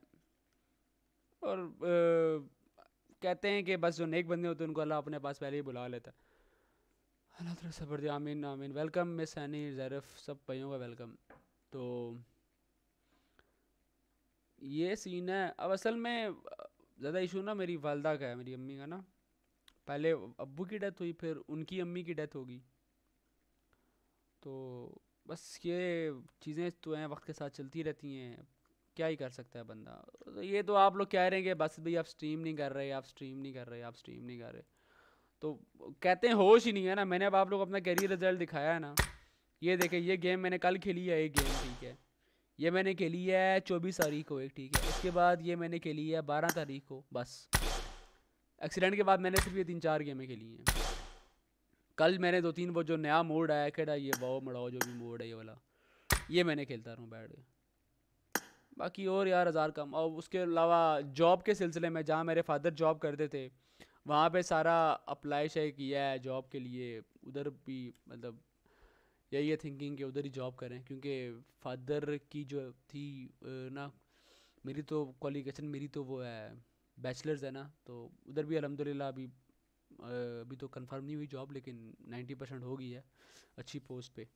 और आ, कहते हैं कि बस जो नेक बंदे होते हैं उनको अल्लाह अपने पास पहले ही बुला लेता है अल्लाह तला सबर आमीन आमीन वेलकम मिस सैनी जैरफ सब भाइयों का वेलकम तो ये सीन है अब असल में ज़्यादा इशू ना मेरी वालदा का है मेरी अम्मी का ना पहले अबू की डेथ हुई फिर उनकी अम्मी की डेथ होगी तो बस ये चीज़ें तो हैं वक्त के साथ चलती रहती हैं क्या ही कर सकता है बंदा तो ये तो आप लोग कह रहे हैं कि बस भाई आप स्ट्रीम नहीं कर रहे आप स्ट्रीम नहीं कर रहे आप स्ट्रीम नहीं कर रहे तो कहते हैं होश ही नहीं है ना मैंने अब आप लोग अपना कैरियर रिजल्ट दिखाया है ना ये देखें ये गेम मैंने कल खेली है एक गेम ठीक है ये मैंने खेली है चौबीस तारीख को एक ठीक है इसके बाद ये मैंने खेली है बारह तारीख को बस एक्सीडेंट के बाद मैंने सिर्फ ये तीन चार गेमें खेली हैं कल मैंने दो तीन वो जो नया मोड आया खेड़ा ये वाओ मड़ाओ जो भी मोड है ये वाला ये मैंने खेलता हूँ बैठ के बाकी और यार हज़ार कम और उसके अलावा जॉब के सिलसिले में जहाँ मेरे फादर जॉब करते थे वहाँ पे सारा अप्लाई शे किया है जॉब के लिए उधर भी मतलब या ये थिंकिंग कि उधर ही जॉब करें क्योंकि फादर की जो थी ना मेरी तो क्वालिफिकेशन मेरी तो वो है बैचलर्स है ना तो उधर भी अलहमदिल्ला अभी अभी तो कंफर्म नहीं हुई जॉब लेकिन नाइन्टी परसेंट होगी है अच्छी पोस्ट पे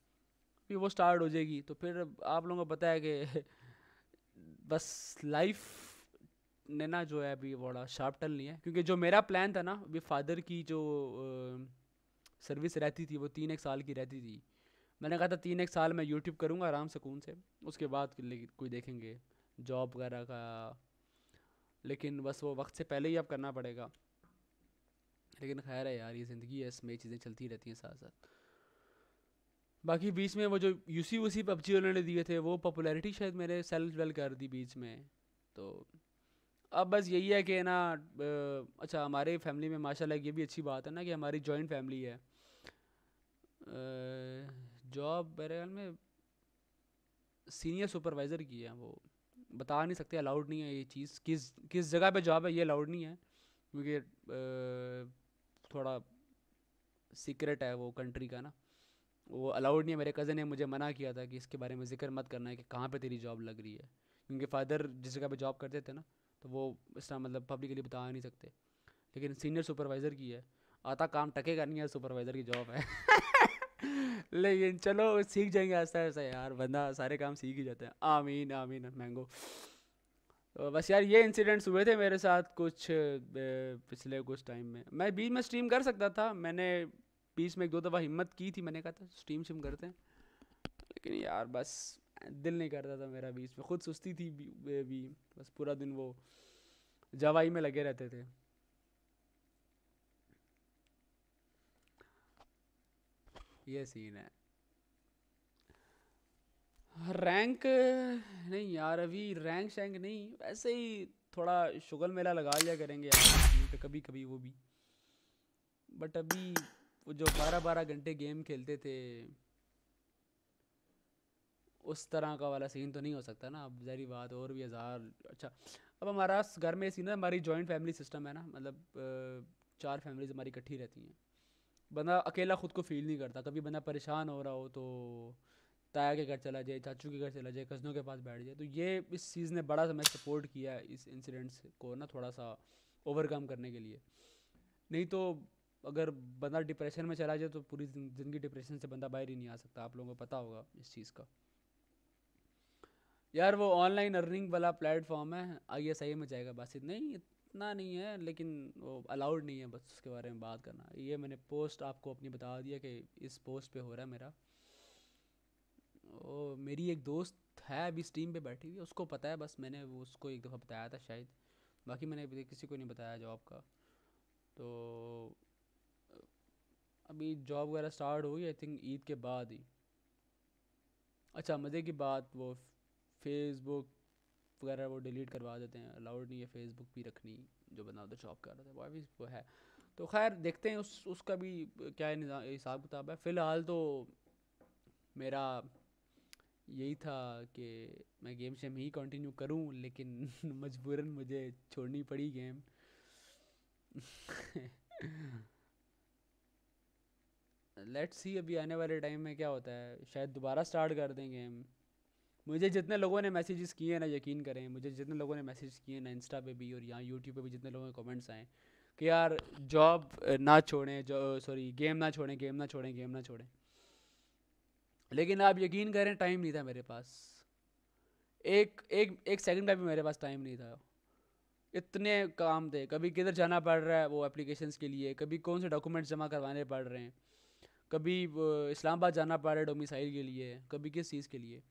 भी वो स्टार्ट हो जाएगी तो फिर आप लोगों को पता है कि *laughs* बस लाइफ ने ना जो है अभी बड़ा शार्प टर्न लिया है क्योंकि जो मेरा प्लान था ना अभी फादर की जो सर्विस रहती थी वो तीन एक साल की रहती थी मैंने कहा था तीन एक साल मैं यूट्यूब करूँगा आराम सुकून से उसके बाद कोई देखेंगे जॉब वगैरह का लेकिन बस वो वक्त से पहले ही अब करना पड़ेगा लेकिन खैर है यार ये ज़िंदगी है इसमें चीज़ें चलती रहती हैं साथ साथ बाकी बीच में वो जो यूसी उसी पबजी उन्होंने दिए थे वो पॉपुलैरिटी शायद मेरे सेल वेल कर दी बीच में तो अब बस यही है कि ना अच्छा हमारे फैमिली में माशाल्लाह ये भी अच्छी बात है ना कि हमारी जॉइंट फैमिली है जॉब मेरे ख्याल में सीनियर सुपरवाइज़र की है वो बता नहीं सकते अलाउड नहीं है ये चीज़ किस किस जगह पे जॉब है ये अलाउड नहीं है क्योंकि थोड़ा सीक्रेट है वो कंट्री का ना वो अलाउड नहीं है मेरे कज़न ने मुझे मना किया था कि इसके बारे में जिक्र मत करना है कि कहाँ पे तेरी जॉब लग रही है क्योंकि फादर जिस जगह पे जॉब करते थे ना तो वो इस तरह मतलब पब्लिकली बता नहीं सकते लेकिन सीनियर सुपरवाइज़र की है आता काम टकेगा नहीं है सुपरवाइज़र की जॉब है *laughs* लेकिन चलो सीख जाएंगे ऐसा ऐसा यार बंदा सारे काम सीख ही जाते हैं आमीन आमीन मैंगो तो बस यार ये इंसिडेंट्स हुए थे मेरे साथ कुछ पिछले कुछ टाइम में मैं बीच में स्ट्रीम कर सकता था मैंने बीच में एक दो दफ़ा हिम्मत की थी मैंने कहा था स्ट्रीम शिम करते हैं लेकिन यार बस दिल नहीं करता था मेरा बीच में खुद सुस्ती थी भी, भी बस पूरा दिन वो जवाई में लगे रहते थे ये सीन है रैंक नहीं यार अभी रैंक शैंक नहीं वैसे ही थोड़ा शुगल मेला लगा लिया करेंगे यार तो कभी कभी वो भी बट अभी वो जो बारह बारह घंटे गेम खेलते थे उस तरह का वाला सीन तो नहीं हो सकता ना अब जहरी बात और भी हज़ार अच्छा अब हमारा घर में सीन है हमारी जॉइंट फैमिली सिस्टम है ना मतलब चार फैमिलीज हमारी इकट्ठी रहती हैं बंदा अकेला ख़ुद को फील नहीं करता कभी बंदा परेशान हो रहा हो तो ताया के घर चला जाए चाचू के घर चला जाए कज़नों के पास बैठ जाए तो ये इस चीज़ ने बड़ा समय सपोर्ट किया है इस इंसिडेंट्स को ना थोड़ा सा ओवरकम करने के लिए नहीं तो अगर बंदा डिप्रेशन में चला जाए तो पूरी ज़िंदगी डिप्रेशन से बंदा बाहर ही नहीं आ सकता आप लोगों को पता होगा इस चीज़ का यार वो ऑनलाइन अर्निंग वाला प्लेटफॉर्म है आइए सही में जाएगा बस इतना ही इतना नहीं है लेकिन वो अलाउड नहीं है बस उसके बारे में बात करना ये मैंने पोस्ट आपको अपनी बता दिया कि इस पोस्ट पे हो रहा है मेरा ओ, मेरी एक दोस्त है अभी इस टीम पे बैठी हुई उसको पता है बस मैंने वो उसको एक दफ़ा बताया था शायद बाकी मैंने अभी किसी को नहीं बताया जॉब का तो अभी जॉब वगैरह स्टार्ट हुई आई थिंक ईद के बाद ही अच्छा मज़े की बात वो फेसबुक वगैरह वो डिलीट करवा देते हैं अलाउड नहीं है फेसबुक भी रखनी जो बंदा उधर शॉप कर रहा था वह भी वो है तो खैर देखते हैं उस उसका भी क्या हिसाब किताब है फ़िलहाल तो मेरा यही था कि मैं गेम शेम ही कंटिन्यू करूं लेकिन *laughs* मजबूरन मुझे छोड़नी पड़ी गेम लेट्स सी अभी आने वाले टाइम में क्या होता है शायद दोबारा स्टार्ट कर दें गेम मुझे जितने लोगों ने मैसेजेस किए हैं ना यकीन करें मुझे जितने लोगों ने मैसेज किए हैं ना इंस्टा पे भी और यहाँ यूट्यूब पे भी जितने लोगों के कमेंट्स आए कि यार जॉब ना छोड़ें सॉरी गेम ना छोड़ें गेम ना छोड़ें गेम ना छोड़ें लेकिन आप यकीन करें टाइम नहीं था मेरे पास एक एक एक सेकंड का भी मेरे पास टाइम नहीं था इतने काम थे कभी किधर जाना पड़ रहा है वो एप्लीकेशंस के लिए कभी कौन से डॉक्यूमेंट्स जमा करवाने पड़ रहे हैं कभी इस्लामाबाद जाना पड़ रहा है डोमिसाइल के लिए कभी किस चीज़ के लिए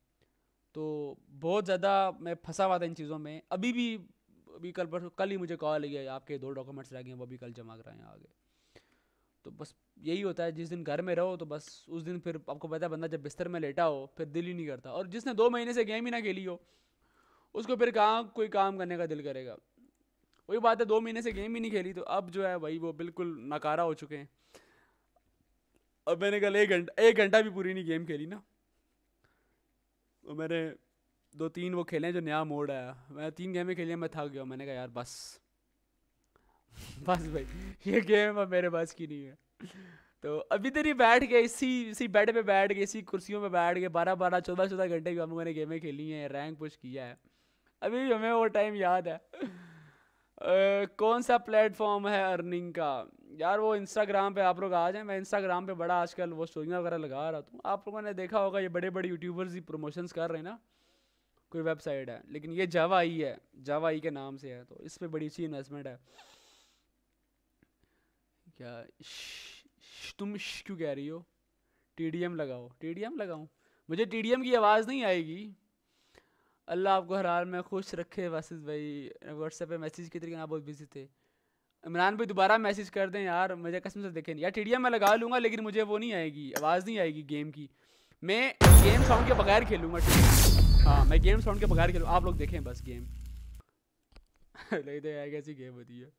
तो बहुत ज़्यादा मैं फंसा हुआ था इन चीज़ों में अभी भी अभी कल परसों कल ही मुझे कॉल आई आपके दो डॉक्यूमेंट्स लगे हैं वो भी कल जमा हैं आगे तो बस यही होता है जिस दिन घर में रहो तो बस उस दिन फिर आपको पता है बंदा जब बिस्तर में लेटा हो फिर दिल ही नहीं करता और जिसने दो महीने से गेम ही ना खेली हो उसको फिर कहाँ कोई काम करने का दिल करेगा वही बात है दो महीने से गेम ही नहीं खेली तो अब जो है भाई वो बिल्कुल नकारा हो चुके हैं अब मैंने कल एक घंटा एक घंटा भी पूरी नहीं गेम खेली ना तो मेरे दो तीन वो खेले जो नया मोड आया मैं तीन गेमें खेली मैं थक गया मैंने कहा यार बस बस भाई ये गेम अब मेरे पास की नहीं है तो अभी तेरी बैठ गए इसी इसी बेड पे बैठ गए इसी कुर्सियों पे बैठ गए बारह बारह चौदह चौदह घंटे की हम लोगों ने गेमें खेली हैं रैंक पुश किया है अभी भी हमें वो टाइम याद है कौन सा प्लेटफॉर्म है अर्निंग का यार वो इंस्टाग्राम पे आप लोग आ जाएं मैं इंस्टाग्राम पे बड़ा आजकल वो स्टोरियाँ वगैरह लगा रहा हूँ आप लोगों ने देखा होगा ये बड़े बड़े यूट्यूबर्स ही प्रमोशंस कर रहे हैं ना कोई वेबसाइट है लेकिन ये जावा आई है जावा आई के नाम से है तो इस पर बड़ी अच्छी इन्वेस्टमेंट है क्या श, तुम क्यों कह रही हो टी लगाओ टी लगाओ मुझे टी की आवाज़ नहीं आएगी अल्लाह आपको हर हाल में खुश रखे वासिस भाई व्हाट्सएप पे मैसेज की तरीके आप बहुत बिजी थे इमरान भाई दोबारा मैसेज कर दें यार मुझे कसम से देखें यार टीडिया मैं लगा लूँगा लेकिन मुझे वो नहीं आएगी आवाज़ नहीं आएगी गेम की मैं गेम साउंड के बगैर खेलूँगा हाँ मैं गेम साउंड के बगैर खेलूँ आप लोग देखें बस गेम *laughs* नहीं तो कैसी गेम होती है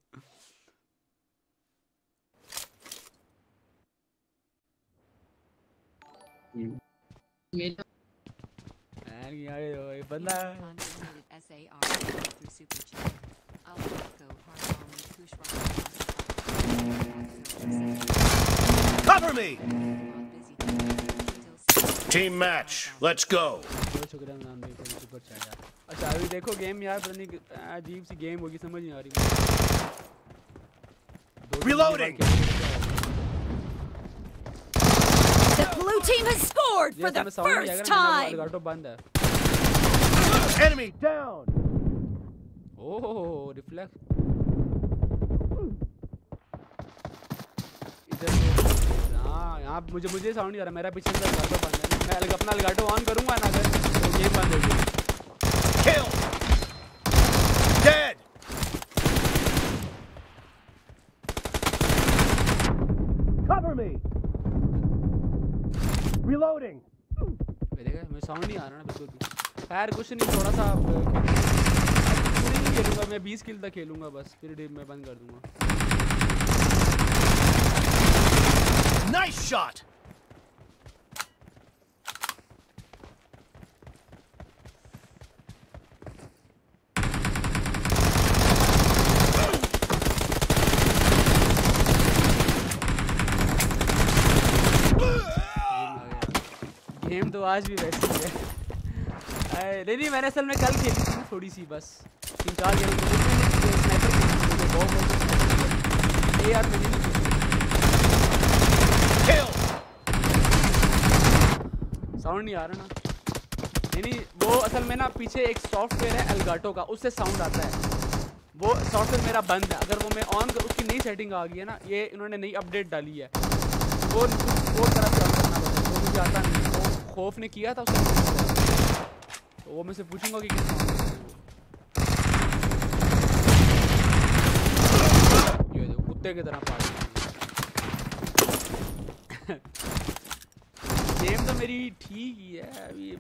मेरा Cover me! Team match, let's go. अच्छा अभी देखो गेम यार पता नहीं अजीब सी गेम होगी समझ नहीं आ रही Reloading. The blue team has scored for the first time. Enemy down! Oh, reflect. इधर हाँ यहाँ मुझे मुझे साउंड नहीं आ रहा मेरा पीछे अलगाटो बंद है मैं अलग अपना अलगाटो ऑन करूँगा ना अगर तो गेम बंद होगी Kill! Dead! Cover me! Reloading! देखा मैं साउंड नहीं आ रहा ना बिल्कुल भी खैर कुछ नहीं थोड़ा सा पूरी नहीं खेलूंगा मैं बीस किल तक खेलूंगा बस फिर डेम में बंद कर दूंगा गेम तो आज भी बैठी है नहीं नहीं मैंने असल में कल खेली थी थोड़ी सी बस तीन चार गेम तो साउंड तो नहीं आ रहा ना नहीं नहीं वो असल में ना पीछे एक सॉफ्टवेयर है अलगाटो का उससे साउंड आता है वो सॉफ्टवेयर मेरा बंद है अगर वो मैं ऑन कर उसकी नई सेटिंग आ गई है ना ये इन्होंने नई अपडेट डाली है वो वो तरफ करना वो मुझे आता नहीं वो खौफ ने किया था उसने तो वो मैं से पूछूंगा कि किस ये कुत्ते की तरह पार गेम तो मेरी ठीक ही है अभी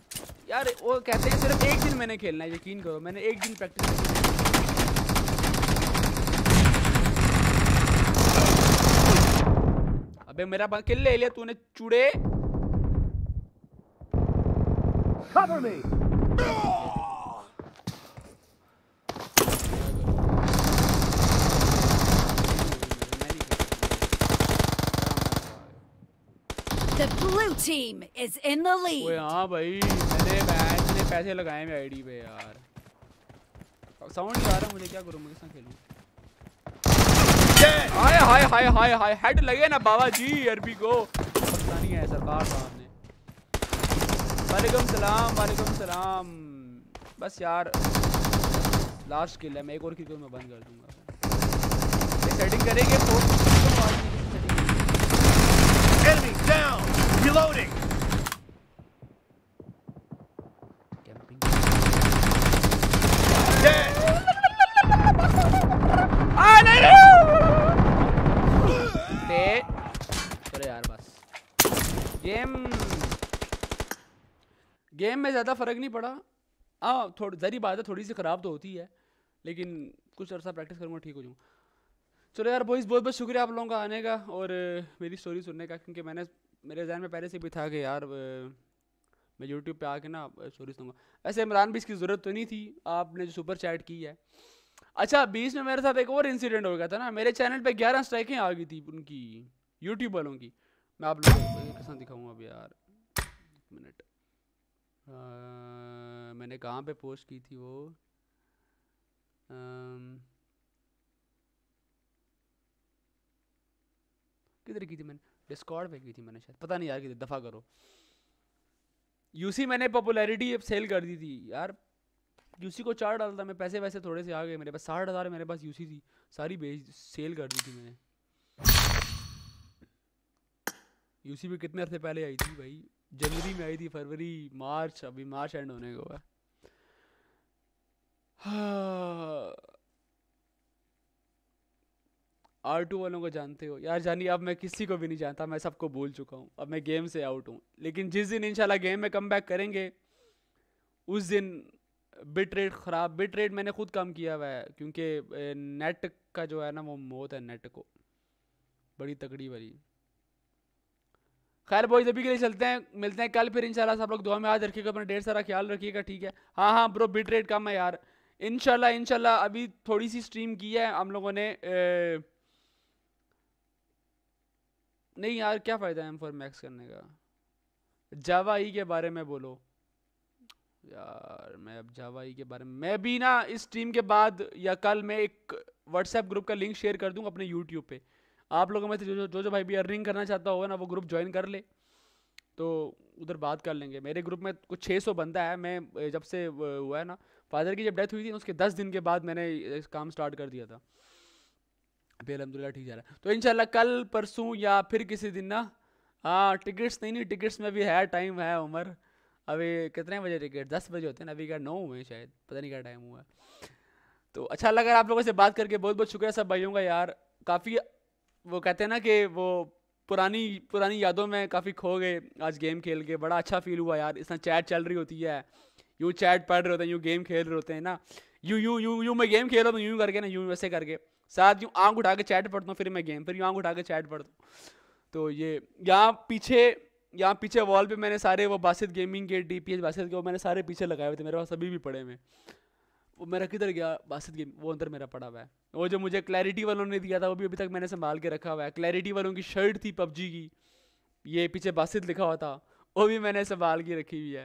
यार वो कहते हैं सिर्फ एक दिन मैंने खेलना है यकीन करो मैंने एक दिन प्रैक्टिस अबे मेरा किल ले लिया तूने चुड़े Cover me! The blue team is in the lead. ओए हाँ भाई मैंने मैच में पैसे लगाए मेरी आईडी पे यार समझ नहीं आ रहा मुझे क्या करूं मैं किससे खेलूं हाय हाय हाय हाय हाय हेड लगे ना बाबा जी अरबी को पता नहीं है सरकार साहब ने वालेकुम सलाम वालेकुम सलाम बस यार लास्ट किल है मैं एक और किल में बंद कर दूंगा ये सेटिंग करेंगे तो enemy down reloading game game में ज़्यादा फ़र्क नहीं पड़ा हाँ थोड़ी ज़री बात है थोड़ी सी ख़राब तो होती है लेकिन कुछ अर्सा प्रैक्टिस करूँगा ठीक हो जाऊँ चलो यार बॉयज़ बहुत बहुत शुक्रिया आप लोगों का आने का और मेरी स्टोरी सुनने का क्योंकि मैंने मेरे जहन में पहले से भी था कि यार मैं यूट्यूब पे आके ना स्टोरी सुनूंगा ऐसे इमरान भी इसकी ज़रूरत तो नहीं थी आपने जो सुपर चैट की है अच्छा बीच में मेरे साथ एक और इंसिडेंट हो गया था ना मेरे चैनल पे ग्यारह स्ट्राइकें आ गई थी उनकी यूट्यूब वालों की मैं आप लोगों को दिखाऊंगा अभी यार मिनट आ, मैंने कहाँ पे पोस्ट की थी वो किधर की थी मैंने डिस्कॉर्ड पे की थी मैंने शायद पता नहीं यार किधर दफ़ा करो यूसी मैंने पॉपुलैरिटी अब सेल कर दी थी यार यूसी को चार डालता मैं पैसे वैसे थोड़े से आ गए मेरे पास साठ हज़ार मेरे पास यूसी थी सारी बेच सेल कर दी थी मैंने यूसी भी कितने अर्से पहले आई थी भाई जनवरी में आई थी फरवरी मार्च अभी मार्च एंड होने को है हाँ। आर टू वालों को जानते हो यार जानी अब मैं किसी को भी नहीं जानता मैं सबको भूल चुका हूँ अब मैं गेम से आउट हूँ लेकिन जिस दिन इंशाल्लाह गेम में कम बैक करेंगे उस दिन बिट रेट ख़राब बिट रेट मैंने खुद कम किया हुआ है क्योंकि नेट का जो है ना वो मौत है नेट को बड़ी तगड़ी वाली खैर बॉयज अभी के लिए चलते हैं मिलते हैं कल फिर इंशाल्लाह सब लोग दुआ में याद रखिएगा अपना ढेर सारा ख्याल रखिएगा ठीक है हाँ हाँ ब्रो बिट रेट कम है यार इनशाला इनशाला अभी थोड़ी सी स्ट्रीम की है हम लोगों ने ए... नहीं यार क्या फ़ायदा है एम फोर मैक्स करने का जावा ई e के बारे में बोलो यार मैं अब जावा ई e के बारे में मैं भी ना इस स्ट्रीम के बाद या कल मैं एक व्हाट्सएप ग्रुप का लिंक शेयर कर दूँगा अपने यूट्यूब पे आप लोगों में से जो जो जो भाई भी अर्निंग करना चाहता होगा ना वो ग्रुप ज्वाइन कर ले तो उधर बात कर लेंगे मेरे ग्रुप में कुछ छः सौ बंदा है मैं जब से हुआ है ना फादर की जब डेथ हुई थी उसके दस दिन के बाद मैंने काम स्टार्ट कर दिया था अभी अलहमदिल्ला ठीक जा रहा है तो इनशाला कल परसों या फिर किसी दिन ना हाँ टिकट्स नहीं नहीं टिकट्स में भी है टाइम है उम्र अभी कितने बजे टिकट दस बजे होते हैं अभी क्या नौ हुए शायद पता नहीं क्या टाइम हुआ है तो अच्छा लगा आप लोगों से बात करके बहुत बहुत शुक्रिया सब भाइयों का यार काफ़ी वो कहते हैं ना कि वो पुरानी पुरानी यादों में काफ़ी खो गए आज गेम खेल के बड़ा अच्छा फील हुआ यार इस चैट चल रही होती है यूँ चैट पढ़ रहे होते हैं यूँ गेम खेल रहे होते हैं ना यूँ यूँ यूँ यूँ मैं गेम खेल रहा हूँ यूँ करके ना यूँ वैसे करके साथ यूँ आँख उठा के चैट पढ़ता हूँ फिर मैं गेम फिर यूँ आँख उठा के चैट पढ़ता हूँ तो ये यहाँ पीछे यहाँ पीछे वॉल पे मैंने सारे वो बासित गेमिंग के डी पी एच बासित के वो मैंने सारे पीछे लगाए हुए थे मेरे पास अभी भी पड़े हुए वो मेरा किधर गया बासित गेम वो अंदर मेरा पड़ा हुआ है वो जो मुझे क्लैरिटी वालों ने दिया था वो भी अभी तक मैंने संभाल के रखा हुआ है क्लैरिटी वालों की शर्ट थी पबजी की ये पीछे बासित लिखा हुआ था वो भी मैंने संभाल के रखी हुई है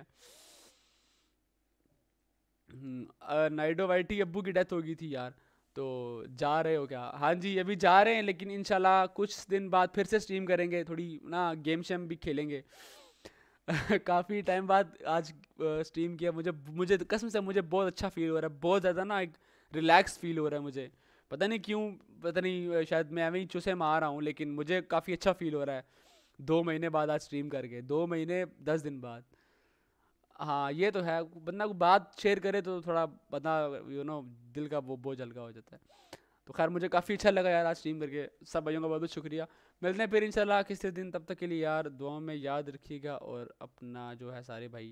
हम्म, नाइडो वाइटी अबू की डेथ हो गई थी यार तो जा रहे हो क्या हाँ जी अभी जा रहे हैं लेकिन इनशाला कुछ दिन बाद फिर से स्ट्रीम करेंगे थोड़ी ना गेम शेम भी खेलेंगे *laughs* काफ़ी टाइम बाद आज स्ट्रीम किया मुझे मुझे कसम से मुझे बहुत अच्छा फील हो रहा है बहुत ज़्यादा ना एक रिलैक्स फील हो रहा है मुझे पता नहीं क्यों पता नहीं शायद मैं अभी चूसे आ रहा हूँ लेकिन मुझे काफ़ी अच्छा फील हो रहा है दो महीने बाद आज स्ट्रीम करके दो महीने दस दिन बाद हाँ ये तो है बंदा को बात शेयर करे तो थोड़ा बंदा यू नो दिल का वो बोझ हल्का हो जाता है तो खैर मुझे काफ़ी अच्छा लगा यार आज स्ट्रीम करके सब भाइयों का बहुत बहुत शुक्रिया मिलते हैं फिर इंशाल्लाह किसी दिन तब तक के लिए यार दुआ में याद रखिएगा और अपना जो है सारे भाई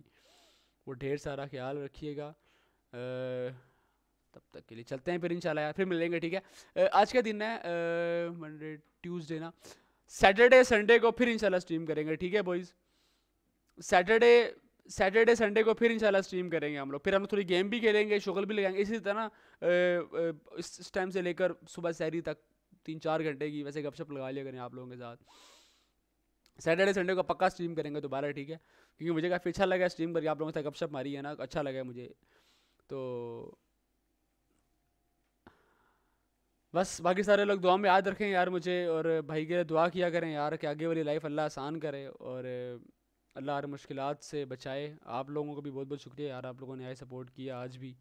वो ढेर सारा ख्याल रखिएगा तब तक के लिए चलते हैं फिर इंशाल्लाह यार फिर मिलेंगे ठीक है आज का दिन है मंडे ट्यूसडे ना सैटरडे संडे को फिर इनशाला स्ट्रीम करेंगे ठीक है बॉइज़ सैटरडे सैटरडे संडे को फिर इंशाल्लाह स्ट्रीम करेंगे हम लोग फिर हम थोड़ी गेम भी खेलेंगे शुगल भी लगाएंगे इसी तरह इस टाइम से लेकर सुबह सैरी तक तीन चार घंटे की वैसे गपशप लगा लिया करें आप लोगों के साथ सैटरडे संडे को पक्का स्ट्रीम करेंगे दोबारा ठीक है क्योंकि मुझे काफ़ी अच्छा लगा स्ट्रीम करके आप लोगों से गपशप मारी है ना अच्छा लगा मुझे तो बस बाकी सारे लोग दुआ में याद रखें यार मुझे और भाई के लिए दुआ किया करें यार कि आगे वाली लाइफ अल्लाह आसान करे और अल्लाह हर मुश्किल से बचाए आप लोगों का भी बहुत बहुत शुक्रिया यार आप लोगों ने आए सपोर्ट किया आज भी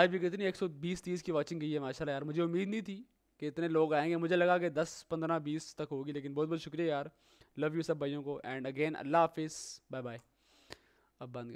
आज भी कितनी 120 30 की वाचिंग गई है माशाल्लाह यार मुझे उम्मीद नहीं थी कि इतने लोग आएंगे मुझे लगा कि 10 15 20 तक होगी लेकिन बहुत बहुत शुक्रिया यार लव यू सब भाइयों को एंड अगेन अल्लाह हाफिज़ बाय बाय अब बंद